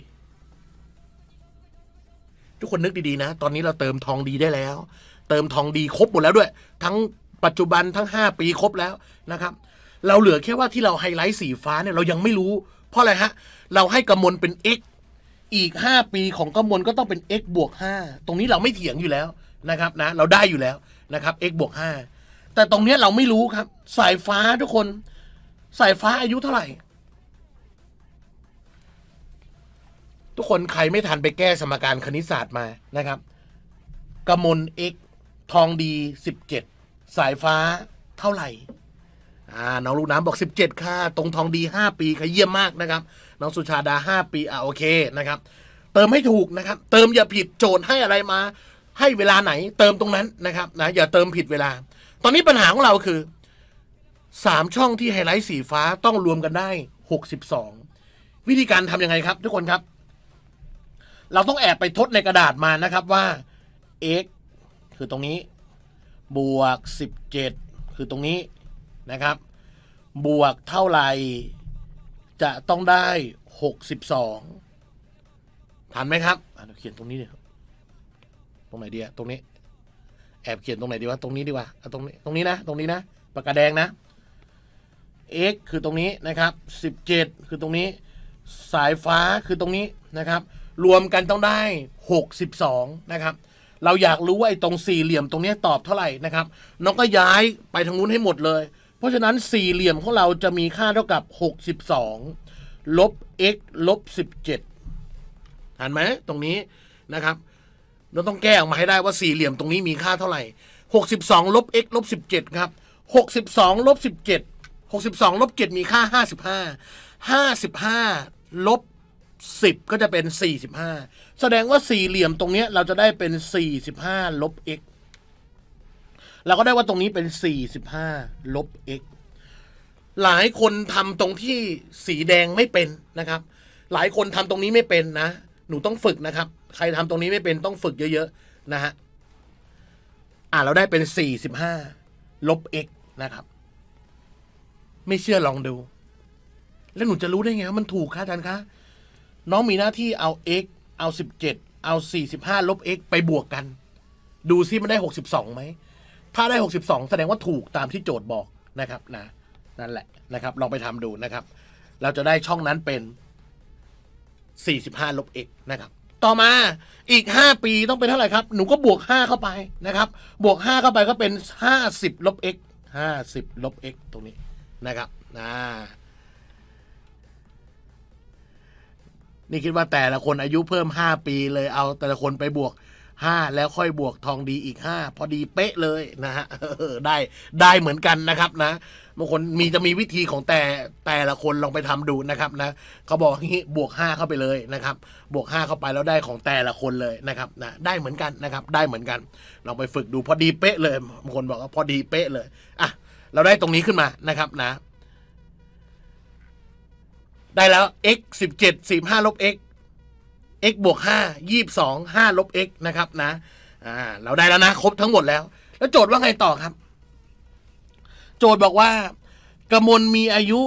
ทุกคนนึกดีๆนะ ตอนนี้เราเติมทองดีได้แล้ว เติมทองดีครบหมดแล้วด้วย ทั้งปัจจุบันทั้ง 5 ปีครบแล้วนะครับเราเหลือแค่ว่าที่เราไฮไลท์สีฟ้าเนี่ยเรายังไม่รู้ เพราะอะไรฮะเราให้กำมลเป็น x อีก 5 ปีของกมลก็ต้องเป็น x บวก5ตรงนี้เราไม่เถียงอยู่แล้วนะครับ นะเราได้อยู่แล้วนะครับ x บวก5แต่ตรงนี้เราไม่รู้ครับสายฟ้าทุกคนสายฟ้าอายุเท่าไหร่ ทุกคนใครไม่ทันไปแก้สมการคณิตศาสตร์มานะครับ กมล x ทองดี17 สายฟ้าเท่าไหร่อ่าน้องลูกน้ำบอก17 ค่ะตรงทองดี5ปีค่ะเยี่ยมมากนะครับน้องสุชาดา 5 ปีอ่ะโอเคนะครับ เติมให้ถูกนะครับ เติมอย่าผิดโจทย์ให้อะไรมาให้เวลาไหน เติมตรงนั้นนะครับนะอย่าเติมผิดเวลา ตอนนี้ปัญหาของเราคือ 3 ช่องที่ไฮไลท์สีฟ้าต้องรวมกันได้ 62 วิธีการทำยังไงครับทุกคนครับ เราต้องแอบไปทดในกระดาษมานะครับว่า x คือตรงนี้ บวก 17 คือตรงนี้นะครับ บวกเท่าไหร่จะต้องได้หกสิบสองทันไหมครับ อ่ะเขียนตรงนี้เดิยตรงไหนดีอะตรงนี้ แอบเขียนตรงไหนดีวะ ตรงนี้ดีวะเอาตรงนี้ ตรงนี้นะ ตรงนี้นะ ปากกาแดงนะ x คือตรงนี้นะครับสิบเจ็ดคือตรงนี้ สายฟ้า คือตรงนี้นะครับ รวมกันต้องได้หกสิบสองนะครับ เราอยากรู้ว่าไอ้ตรงสี่เหลี่ยมตรงนี้ตอบเท่าไหร่นะครับ น้องก็ย้ายไปทางนู้นให้หมดเลยเพราะฉะนั้นสี่เหลี่ยมของเราจะมีค่าเท่ากับ 62 ลบ x ลบ 17ห็นไหมตรงนี้นะครับ เราต้องแก้ออกมาให้ได้ว่าสี่เหลี่ยมตรงนี้มีค่าเท่าไหร่ 62 ลบ x ลบ17 ครับ 62 ลบ 17 62 ลบ 7 มีค่า 55 55 ลบ 10 ก็จะเป็น 45 แสดงว่าสี่เหลี่ยมตรงนี้เราจะได้เป็น 45 ลบ x เราก็ได้ว่าตรงนี้เป็น45ลบ x หลายคนทำตรงที่สีแดงไม่เป็นนะครับ หลายคนทำตรงนี้ไม่เป็นนะ หนูต้องฝึกนะครับ ใครทำตรงนี้ไม่เป็นต้องฝึกเยอะๆนะฮะ อ่าเราได้เป็น45ลบ x นะครับ ไม่เชื่อลองดู แล้วหนูจะรู้ได้ไงว่ามันถูกคะอาจารย์คะ น้องมีหน้าที่เอา x เอา 17 เอา 45ลบ x ไปบวกกัน ดูซิมันได้62ไหมถ้าได้ 62 แสดงว่าถูกตามที่โจทย์บอกนะครับนะนั่นแหละนะครับลองไปทำดูนะครับ เราจะได้ช่องนั้นเป็น 45ลบ x นะครับต่อมาอีก 5 ปีต้องเป็นเท่าไหร่ครับ หนูก็บวก 5 เข้าไปนะครับบวก 5 เข้าไปก็เป็น 50ลบ x 50ลบ x ตรงนี้นะครับนะนี่คิดว่าแต่ละคนอายุเพิ่ม 5 ปีเลยเอาแต่ละคนไปบวกห้าแล้วค่อยบวกทองดีอีกห้าพอดีเป๊ะเลยนะฮะได้ได้เหมือนกันนะครับนะบางคนมีจะมีวิธีของแต่แต่ละคนลองไปทำดูนะครับนะเขาบอกงี้บวกห้าเข้าไปเลยนะครับบวกห้าเข้าไปแล้วได้ของแต่ละคนเลยนะครับนะได้เหมือนกันนะครับได้เหมือนกันลองไปฝึกดูพอดีเป๊ะเลยบางคนบอกว่าพอดีเป๊ะเลยอ่ะเราได้ตรงนี้ขึ้นมานะครับนะได้แล้ว x สสิบเจ็ด่ห้าลบ x x บวก5 22 5ลบ x นะครับ นะเราได้แล้วนะ ครบทั้งหมดแล้ว แล้วโจทย์ว่าไงต่อครับ โจทย์บอกว่า กมลมีอายุ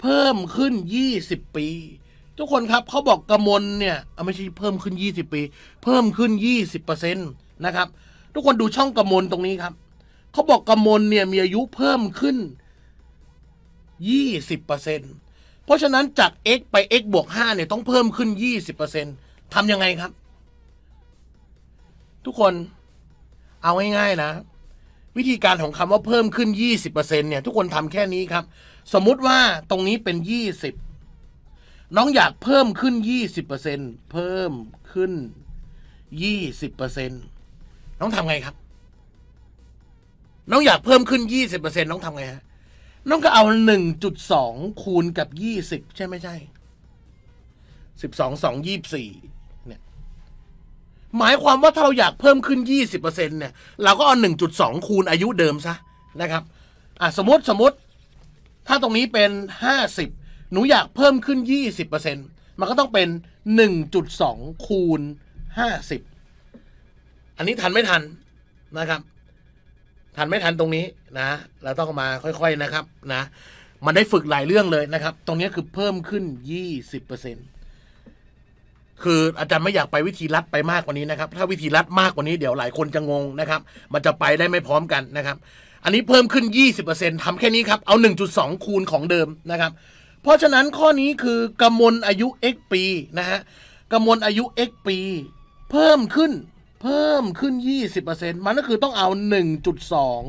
เพิ่มขึ้น 20 ปี ทุกคน ครับเขาบอกกมลเนี่ยไม่ใช่เพิ่มขึ้น 20 ปี เพิ่มขึ้น 20%นะครับ ทุกคนดูช่องกมลตรงนี้ ครับ เขาบอกกมลเนี่ยมีอายุเพิ่มขึ้น 20%เพราะฉะนั้นจาก x ไป x บวก5เนี่ยต้องเพิ่มขึ้น 20%ทำยังไงครับ ทุกคนเอาง่ายๆนะ วิธีการของคำว่าเพิ่มขึ้น20%เนี่ยทุกคนทำแค่นี้ครับ สมมุติว่าตรงนี้เป็น 20 น้องอยากเพิ่มขึ้น 20%เพิ่มขึ้น20%น้องทำไงครับ น้องอยากเพิ่มขึ้น 20%น้องทำไงฮะน้องก็เอา1.2คูณกับ20ใช่ไม่ใช่12 2 24หมายความว่าถ้าเราอยากเพิ่มขึ้น 20%เนี่ย เราก็เอา1.2 คูณอายุเดิมซะนะครับอ่ะสมมติสมมติ ถ้าตรงนี้เป็น 50 หนูอยากเพิ่มขึ้น 20%มันก็ต้องเป็น 1.2 คูณ50 อันนี้ทันไม่ทันนะครับ ทันไม่ทันตรงนี้นะเราต้องมาค่อย ๆ นะครับนะมันได้ฝึกหลายเรื่องเลยนะครับ ตรงนี้คือเพิ่มขึ้น 20%คืออาจารย์ไม่อยากไปวิธีรัดไปมากกว่านี้นะครับถ้าวิธีรัดมากกว่านี้เดี๋ยวหลายคนจะงงนะครับมันจะไปได้ไม่พร้อมกันนะครับอันนี้เพิ่มขึ้น 20%ทำแค่นี้ครับ เอา 1.2 คูณของเดิมนะครับเพราะฉะนั้นข้อนี้คือกำมลอายุ x ปีนะฮะกำมลอายุ x ปี เพิ่มขึ้นเพิ่มขึ้น 20%มันก็คือต้องเอา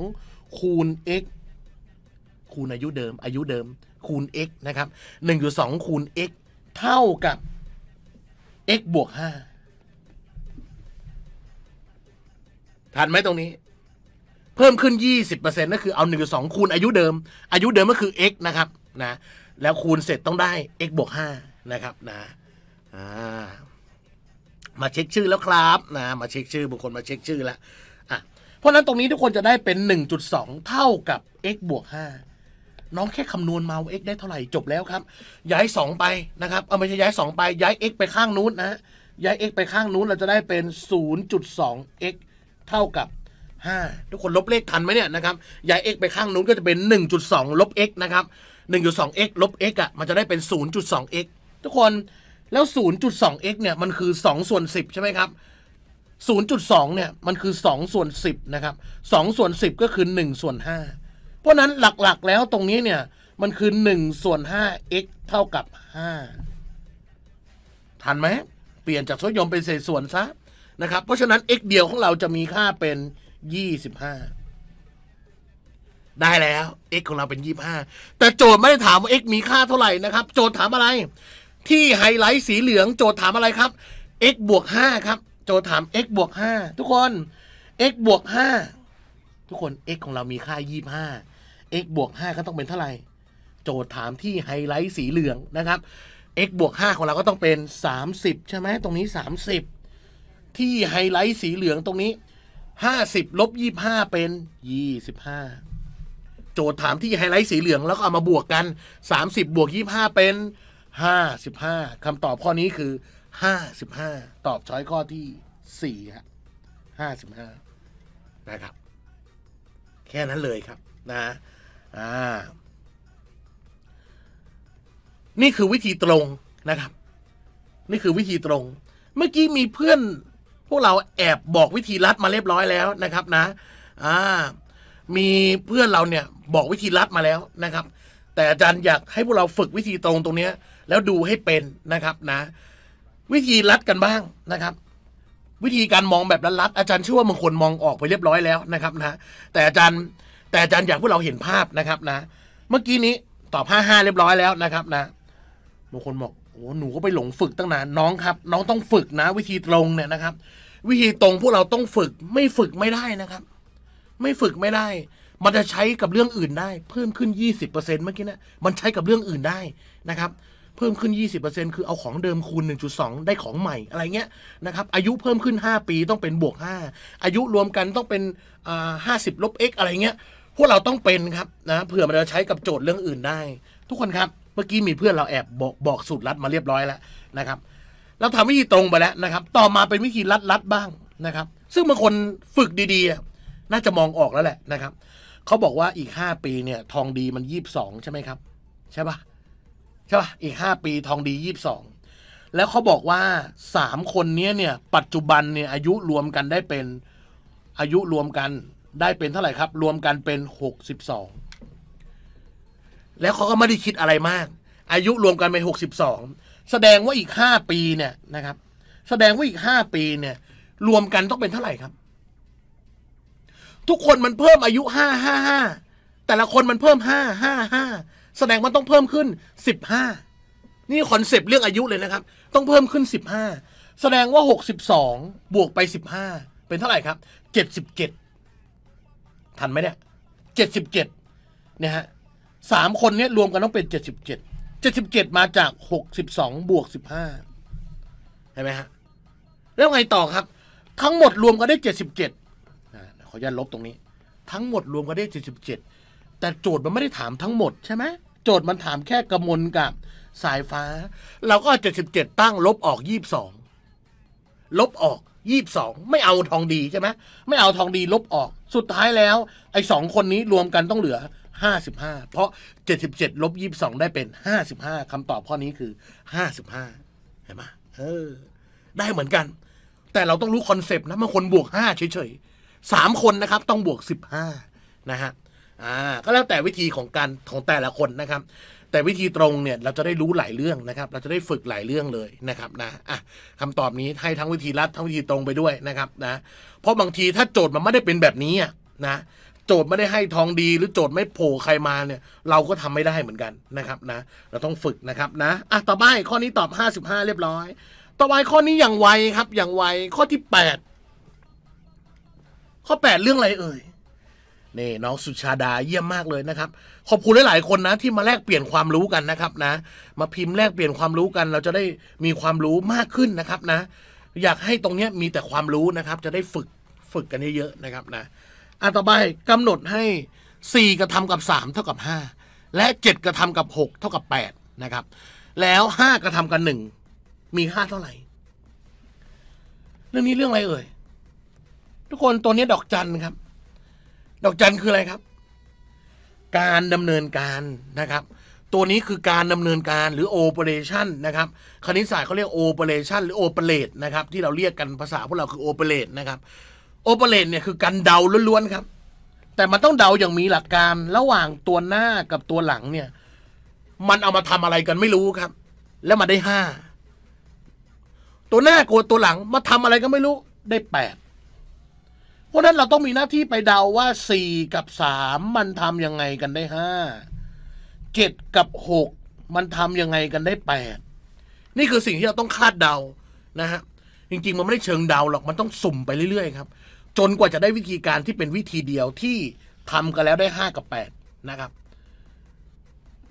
1.2 คูณ x คูณอายุเดิมอายุเดิมคูณ x นะครับ 1.2 คูณ x เท่ากับ x บวกห้าทันไหมตรงนี้ เพิ่มขึ้น 20%นั่นคือ เอา1นึ่งสองคูณอายุเดิม อายุเดิมก็คือ x นะครับ นะ แล้วคูณเสร็จต้องได้ x บวก5นะครับ นะมาเช็คชื่อแล้วครับ นะ มาเช็คชื่อ บุคคลมาเช็คชื่อแล้วะเพราะนั้นตรงนี้ทุกคนจะได้เป็น 1.2 เท่ากับ x บวก 5น้องแค่คำนวณมาว่า x ได้เท่าไหร่จบแล้วครับย้าย 2 ไปนะครับเอาไม่ใช่ย้าย2ไปย้าย x ไปข้างนู้นนะย้าย x ไปข้างนู้นเราจะได้เป็น 0.2x เท่ากับ5ทุกคนลบเลขทันไหมเนี่ยนะครับย้าย x ไปข้างนู้นก็จะเป็น 1.2ลบ x นะครับ 1.2x ลบ x อ่ะมันจะได้เป็น 0.2x ทุกคนแล้ว 0.2x เนี่ยมันคือ 2 ส่วน 10ใช่ไหมครับ0.2เนี่ยมันคือ 2 ส่วน 10นะครับ2ส่วน10 ก็คือ1ส่วน5เพราะนั้นหลัก ๆ แล้วตรงนี้เนี่ยมันคือหนึ่งส่วนห้า x เท่ากับห้าทันไหมเปลี่ยนจากส่วนยมเป็นเศษส่วนซะนะครับ เพราะฉะนั้น x เดียวของเราจะมีค่าเป็นยี่สิบห้าได้แล้ว x ของเราเป็นยี่บห้าแต่โจทย์ไม่ได้ถามว่า x มีค่าเท่าไหร่นะครับโจทย์ถามอะไร ที่ไฮไลท์สีเหลือง โจทย์ถามอะไรครับ x บวกห้าครับ โจทย์ถาม x บวกห้าทุกคน x บวกห้าทุกคน x ของเรามีค่ายี่บห้า x บวก 5 ก็ ต้องเป็น เท่าไหร่โจทย์ถาม ที่ ไฮไลท์ สีเหลือง นะครับ x บวก 5 ของเราก็ต้องเป็น 30 ใช่ไหม ตรงนี้ 30 ที่ ไฮไลท์ สีเหลือง ตรงนี้ 50 ลบ 25 เป็น 25 โจทย์ถาม ที่ ไฮไลท์ สีเหลือง แล้วก็ เอามา บวกกัน 30 บวก 25 เป็น 55 คำตอบ ข้อนี้ คือ 55 ตอบ ช้อยข้อ ที่ 4 ครับ 55 นะครับ แค่นั้นเลยครับ นะอ่า นี่คือวิธีตรงนะครับ นี่คือวิธีตรง เมื่อกี้มีเพื่อน พวกเราแอบบอกวิธี ลัดมาเรียบร้อยแล้วนะครับนะ อ่า มีเพื่อนเราเนี่ยบอกวิธีลัดมาแล้วนะครับ แต่อาจารย์อยากให้พวกเราฝึกวิธีตรงตรงเนี้ยแล้วดูให้เป็นนะครับนะ วิธีลัดกันบ้างนะครับ วิธีการมองแบบลัดอาจารย์เชื่อว่าบางคน มองออกไปเรียบร้อยแล้วนะครับนะ แต่อาจารย์แต่อาจารย์อยากพวกเราเห็นภาพนะครับนะ เมื่อกี้นี้ตอบห้าห้าเรียบร้อยแล้วนะครับนะ บางคนบอก โอ้หนูก็ไปหลงฝึกตั้งนาน น้องครับ น้องต้องฝึกนะ วิธีตรงเนี่ยนะครับ วิธีตรงพวกเราต้องฝึกไม่ฝึกไม่ได้นะครับ ไม่ฝึกไม่ได้ มันจะใช้กับเรื่องอื่นได้ เพิ่มขึ้น 20%เมื่อกี้นะมันใช้กับเรื่องอื่นได้นะครับ เพิ่มขึ้น 20%คือเอาของเดิมคูณ 1.2 ได้ของใหม่อะไรเงี้ยนะครับ อายุเพิ่มขึ้น 5 ปีต้องเป็นบวก5อายุรวมกันต้องเป็น50ลบ x อะไรเงี้ยพวกเราต้องเป็นครับนะเผื่อมันจะใช้กับโจทย์เรื่องอื่นได้ ทุกคนครับเมื่อกี้มีเพื่อนเราแอบบอกบอกสูตรลัดมาเรียบร้อยแล้วนะครับ เราทำวิธีตรงไปแล้วนะครับต่อมาเป็นวิธีลัดลัดบ้างนะครับ ซึ่งบางคนฝึกดีๆ น่าจะมองออกแล้วแหละนะครับเขาบอกว่าอีก 5ปีเนี่ยทองดีมันยีบสองใช่ไหมครับใช่ปะใช่ปะอีก 5ปีทองดียีบสองแล้วเขาบอกว่า 3 คนนี้เนี่ยปัจจุบันเนี่ยอายุรวมกันได้เป็นอายุรวมกันได้เป็นเท่าไหร่ครับรวมกันเป็นหกสสิบองแล้วเขาก็ไม่ได้คิดอะไรมาก อายุรวมกันเป็นองแสดงว่าอีกห้าปีเนี่ยนะครับ แสดงว่าอีกห้าปีเนี่ย รวมกันต้องเป็นเท่าไหร่ครับ ทุกคนมันเพิ่มอายุหห้้าาห้าแต่ละคนมันเพิ่มหห้้าาห้าแสดงว่าต้องเพิ่มขึ้นสิบห้านี่คอนเซปต์เรื่องอายุเลยนะครับต้องเพิ่มขึ้นสิบห้าแสดงว่าหกสิบสองบวกไปสิบห้าเป็นเท่าไหร่ครับเเจจ็ดสิบ็ดทันไหมเนี่ยเจ็ดสิบเจ็ดเนี่ยฮะสามคนเนี้ยรวมกันต้องเป็นเจ็ดสิบเจ็ดเจ็ดสิบเจ็ดมาจากหกสิบสองบวกสิบห้าเห็นไหมฮะแล้วไงต่อครับ ทั้งหมดรวมกันได้เจ็ดสิบเจ็ดขออนุญาตลบตรงนี้ ทั้งหมดรวมกันได้เจ็ดสิบเจ็ดแต่โจทย์มันไม่ได้ถามทั้งหมดใช่ไหมโจทย์มันถามแค่กระมวลกับสายฟ้า เราก็เจ็ดสิบเจ็ดตั้งลบออกยี่สิบสองลบออกยี่สิบสองไม่เอาทองดีใช่ไหมไม่เอาทองดีลบออกสุดท้ายแล้ว ไอ้สองคนนี้รวมกันต้องเหลือ 55 เพราะ 77 ลบ 22 ได้เป็น 55คำตอบข้อนี้คือ 55 เห็นไหมเออ ได้เหมือนกัน แต่เราต้องรู้คอนเซปต์นะบางคนบวก 5 เฉยๆ 3 คนนะครับ ต้องบวก 15 นะฮะ อ่า ก็แล้วแต่วิธีของการของแต่ละคนนะครับแต่วิธีตรงเนี่ยเราจะได้รู้หลายเรื่องนะครับ เราจะได้ฝึกหลายเรื่องเลยนะครับ นะอ่ะคำตอบนี้ให้ทั้งวิธีลัดทั้งวิธีตรงไปด้วยนะครับนะ เพราะบางทีถ้าโจทย์มันไม่ได้เป็นแบบนี้นะโจทย์ไม่ได้ให้ทองดีหรือโจทย์ไม่โผล่ใครมาเนี่ย เราก็ทำไม่ได้เหมือนกันนะครับนะเราต้องฝึกนะครับนะอ่ะต่อไปข้อนี้ตอบ55เรียบร้อย ต่อไปข้อนี้อย่างไวครับอย่างไวข้อที่8ข้อ8เรื่องอะไรเอ่ยนี่น้องสุชาดาเยี่ยมมากเลยนะครับ ขอบคุณหลายๆคนนะ ที่มาแลกเปลี่ยนความรู้กันนะครับ นะ มาพิมพ์แลกเปลี่ยนความรู้กัน เราจะได้มีความรู้มากขึ้นนะครับ นะ อยากให้ตรงนี้มีแต่ความรู้นะครับ จะได้ฝึกฝึกกันเยอะๆนะครับนะอันต่อไปกำหนดให้4กระทำกับ3เท่ากับ5และ7กระทำกับ6เท่ากับ8นะครับ แล้ว5กระทำกับ 1 มีค่าเท่าไหร่ เรื่องนี้เรื่องอะไรเอ่ย ทุกคนตัวนี้ดอกจันครับดอกจันคืออะไรครับ การดำเนินการนะครับตัวนี้คือการดำเนินการหรือโอเปอเรชันนะครับคณิตศาสตร์เขาเรียกโอเปอเรชันหรือโอเปเรตนะครับที่เราเรียกกันภาษาพวกเราคือโอเปเรตนะครับโอเปเรตเนี่ยคือการเดาล้วนๆครับ แต่มันต้องเดาอย่างมีหลักการระหว่างตัวหน้ากับตัวหลังเนี่ยมันเอามาทำอะไรกันไม่รู้ครับ แล้วมาได้ห้าตัวหน้าโกตัวหลังมาทำอะไรก็ไม่รู้ได้แปดราะนั้นเราต้องมีหน้าที่ไปเดาว่าสี่กับสามมันทำยังไงกันได้ห้าเจ็ดกับหกมันทำยังไงกันได้แปดนี่คือสิ่งที่เราต้องคาดเดา นะฮะ จริงๆ มันไม่ได้เชิงเดาหรอก มันต้องสุ่มไปเรื่อยๆ ครับ จนกว่าจะได้วิธีการที่เป็นวิธีเดียวที่ทำกันแล้วได้ห้ากับแปดนะครับ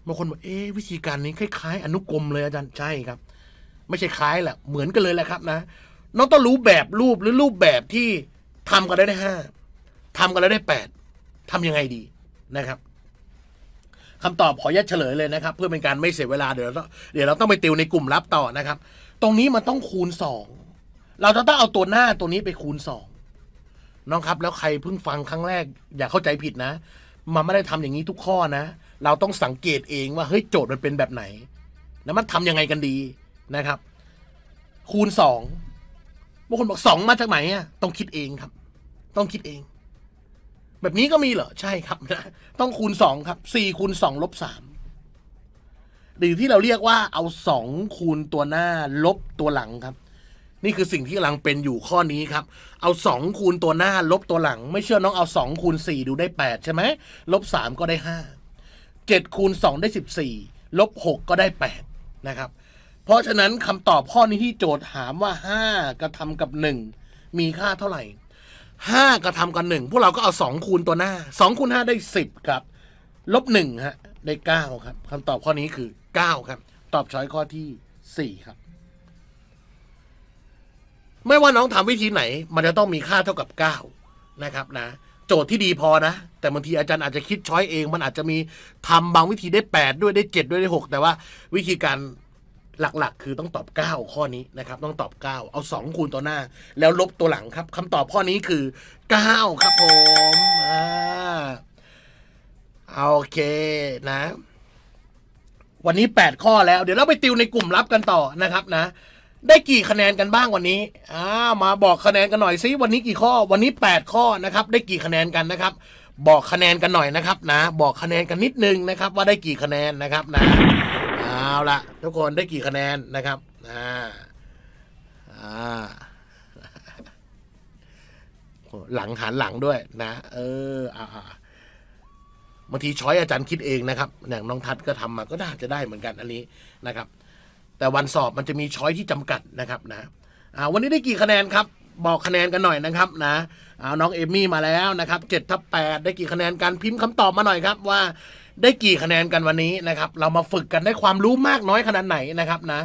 บางคนบอก เอ๊วิธีการนี้คล้าย ๆ อนุกรมเลยอาจารย์ ใช่ครับ ไม่ใช่คล้ายแหละ เหมือนกันเลยแหละครับนะน้องต้องรู้แบบรูปหรือรูปแบบที่ทำกันแล้วได้ห้าทำกันแล้วได้แปดทำยังไงดีนะครับคำตอบขอแยดเฉลยเลยนะครับ เพื่อเป็นการไม่เสียเวลาเดี๋ยวเราเดี๋ยวเราต้องไปติวในกลุ่มลับต่อนะครับ ตรงนี้มันต้องคูณสอง เราจะต้องเอาตัวหน้าตัวนี้ไปคูณสองน้องครับแล้วใครเพิ่งฟังครั้งแรก อย่าเข้าใจผิดนะ มันไม่ได้ทำอย่างนี้ทุกข้อนะ เราต้องสังเกตเองว่าเฮ้ยโจทย์มันเป็นแบบไหน แล้วมันทํำยังไงกันดีนะครับ คูณสองบางคนบอกสองมาจากไหนอ่ะต้องคิดเองครับต้องคิดเองแบบนี้ก็มีเหรอใช่ครับนะต้องคูณสองครับสี่คูณสองลบสามหรือที่เราเรียกว่าเอาสองคูณตัวหน้าลบตัวหลังครับนี่คือสิ่งที่กำลังเป็นอยู่ข้อนี้ครับเอาสองคูณตัวหน้าลบตัวหลังไม่เชื่อน้องเอาสองคูณสี่ดูได้แปดใช่ไหมลบสามก็ได้ห้าเจ็ดคูณสองได้สิบสี่ลบหกก็ได้แปดนะครับเพราะฉะนั้นคำตอบข้อนี้ที่โจทย์ถามว่าห้ากระทำกับหนึ่งมีค่าเท่าไหร่ห้ากระทำกับหนึ่งพวกเรา ก็เอาสองคูณตัวหน้าสองคูณห้าได้สิบครับลบหนึ่งฮะได้เก้าครับคำตอบข้อนี้คือเก้าครับ ตอบช้อยข้อที่สี่ครับ ไม่ว่าน้องทำวิธีไหน มันจะต้องมีค่าเท่ากับเก้านะครับนะโจทย์ที่ดีพอนะ แต่บางทีอาจารย์อาจจะคิดช้อยเอง มันอาจจะมีทำบางวิธีได้8ด้วยได้7ด้วยได้6แต่ว่าวิธีการหลัก ๆ คือต้องตอบ 9 ข้อนี้นะครับ ต้องตอบ 9 เอา 2 คูณตัวหน้า แล้วลบตัวหลังครับคำตอบข้อนี้คือ 9 ครับผมอโอเคนะ วันนี้ 8 ข้อแล้ว เดี๋ยวเราไปติวในกลุ่มลับกันต่อนะครับ นะ ได้กี่คะแนนกันบ้างวันนี้อ่ามาบอกคะแนนกันหน่อยซิวันนี้กี่ข้อ วันนี้ 8 ข้อนะครับ ได้กี่คะแนนกันนะครับ บอกคะแนนกันหน่อยนะครับนะ บอกคะแนนกันนิดนึงนะครับ ว่าได้กี่คะแนนนะครับนะเอาละทุกคนได้กี่คะแนนนะครับอ่าหลังหันหลังด้วย นะ เออบางทีช้อยอาจารย์คิดเองนะครับอย่างน้องทั์ก็ทำมา ก็น่าจะได้เหมือนกันอันนี้นะครับ แต่วันสอบมันจะมีช้อยที่จำกัดนะครับ นะอ่าวันนี้ได้กี่คะแนนครับบอกคะแนนกันหน่อยนะครับ นะเอาน้องเอมี่มาแล้วนะครับเจ็ดทับแปดได้กี่คะแนนการพิมพ์คำตอบมาหน่อยครับว่าได้กี่คะแนนกันวันนี้นะครับ เรามาฝึกกันได้ความรู้มากน้อยขนาดไหนนะครับนะ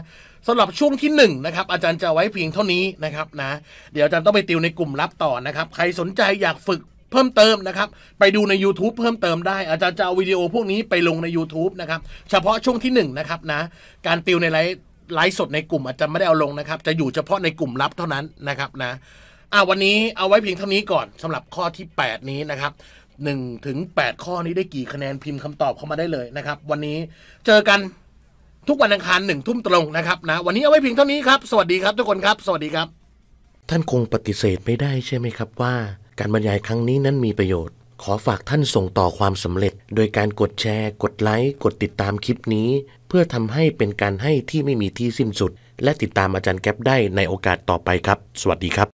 สำหรับช่วงที่1นนะครับอาจารย์จะไว้เพียงเท่านี้นะครับนะ เดี๋ยวอาจารย์ต้องไปติวในกลุ่มลับต่อนะครับ ใครสนใจอยากฝึกเพิ่มเติมนะครับ ไปดูใน YouTube เพิ่มเติมได้ อาจารย์จะเอาวิดีโอพวกนี้ไปลงใน YouTube นะครับ เฉพาะช่วงที่1นนะครับนะ การติวในไลฟ์ไลฟ์สดในกลุ่มอาจารย์ไม่ได้เอาลงนะครับ จะอยู่เฉพาะในกลุ่มลับเท่านั้นนะครับนะอ่าวันนี้เอาไว้เพียงเท่านี้ก่อน สำหรับข้อที่ 8 นี้นะครับหนึ่งถึงแปดข้อนี้ได้กี่คะแนนพิมพ์คำตอบเข้ามาได้เลยนะครับ วันนี้เจอกันทุกวันอังคารหนึ่งทุ่มตรงนะครับนะวันนี้เอาไว้เพียงเท่านี้ครับสวัสดีครับทุกคนครับสวัสดีครับ ท่านคงปฏิเสธไม่ได้ใช่ไหมครับว่า การบรรยายครั้งนี้นั้นมีประโยชน์ ขอฝากท่านส่งต่อความสำเร็จ โดยการกดแชร์ กดไลค์กดติดตามคลิปนี้ เพื่อทำให้เป็นการให้ที่ไม่มีที่สิ้นสุด และติดตามอาจารย์แก๊ปได้ในโอกาสต่อไปครับ สวัสดีครับ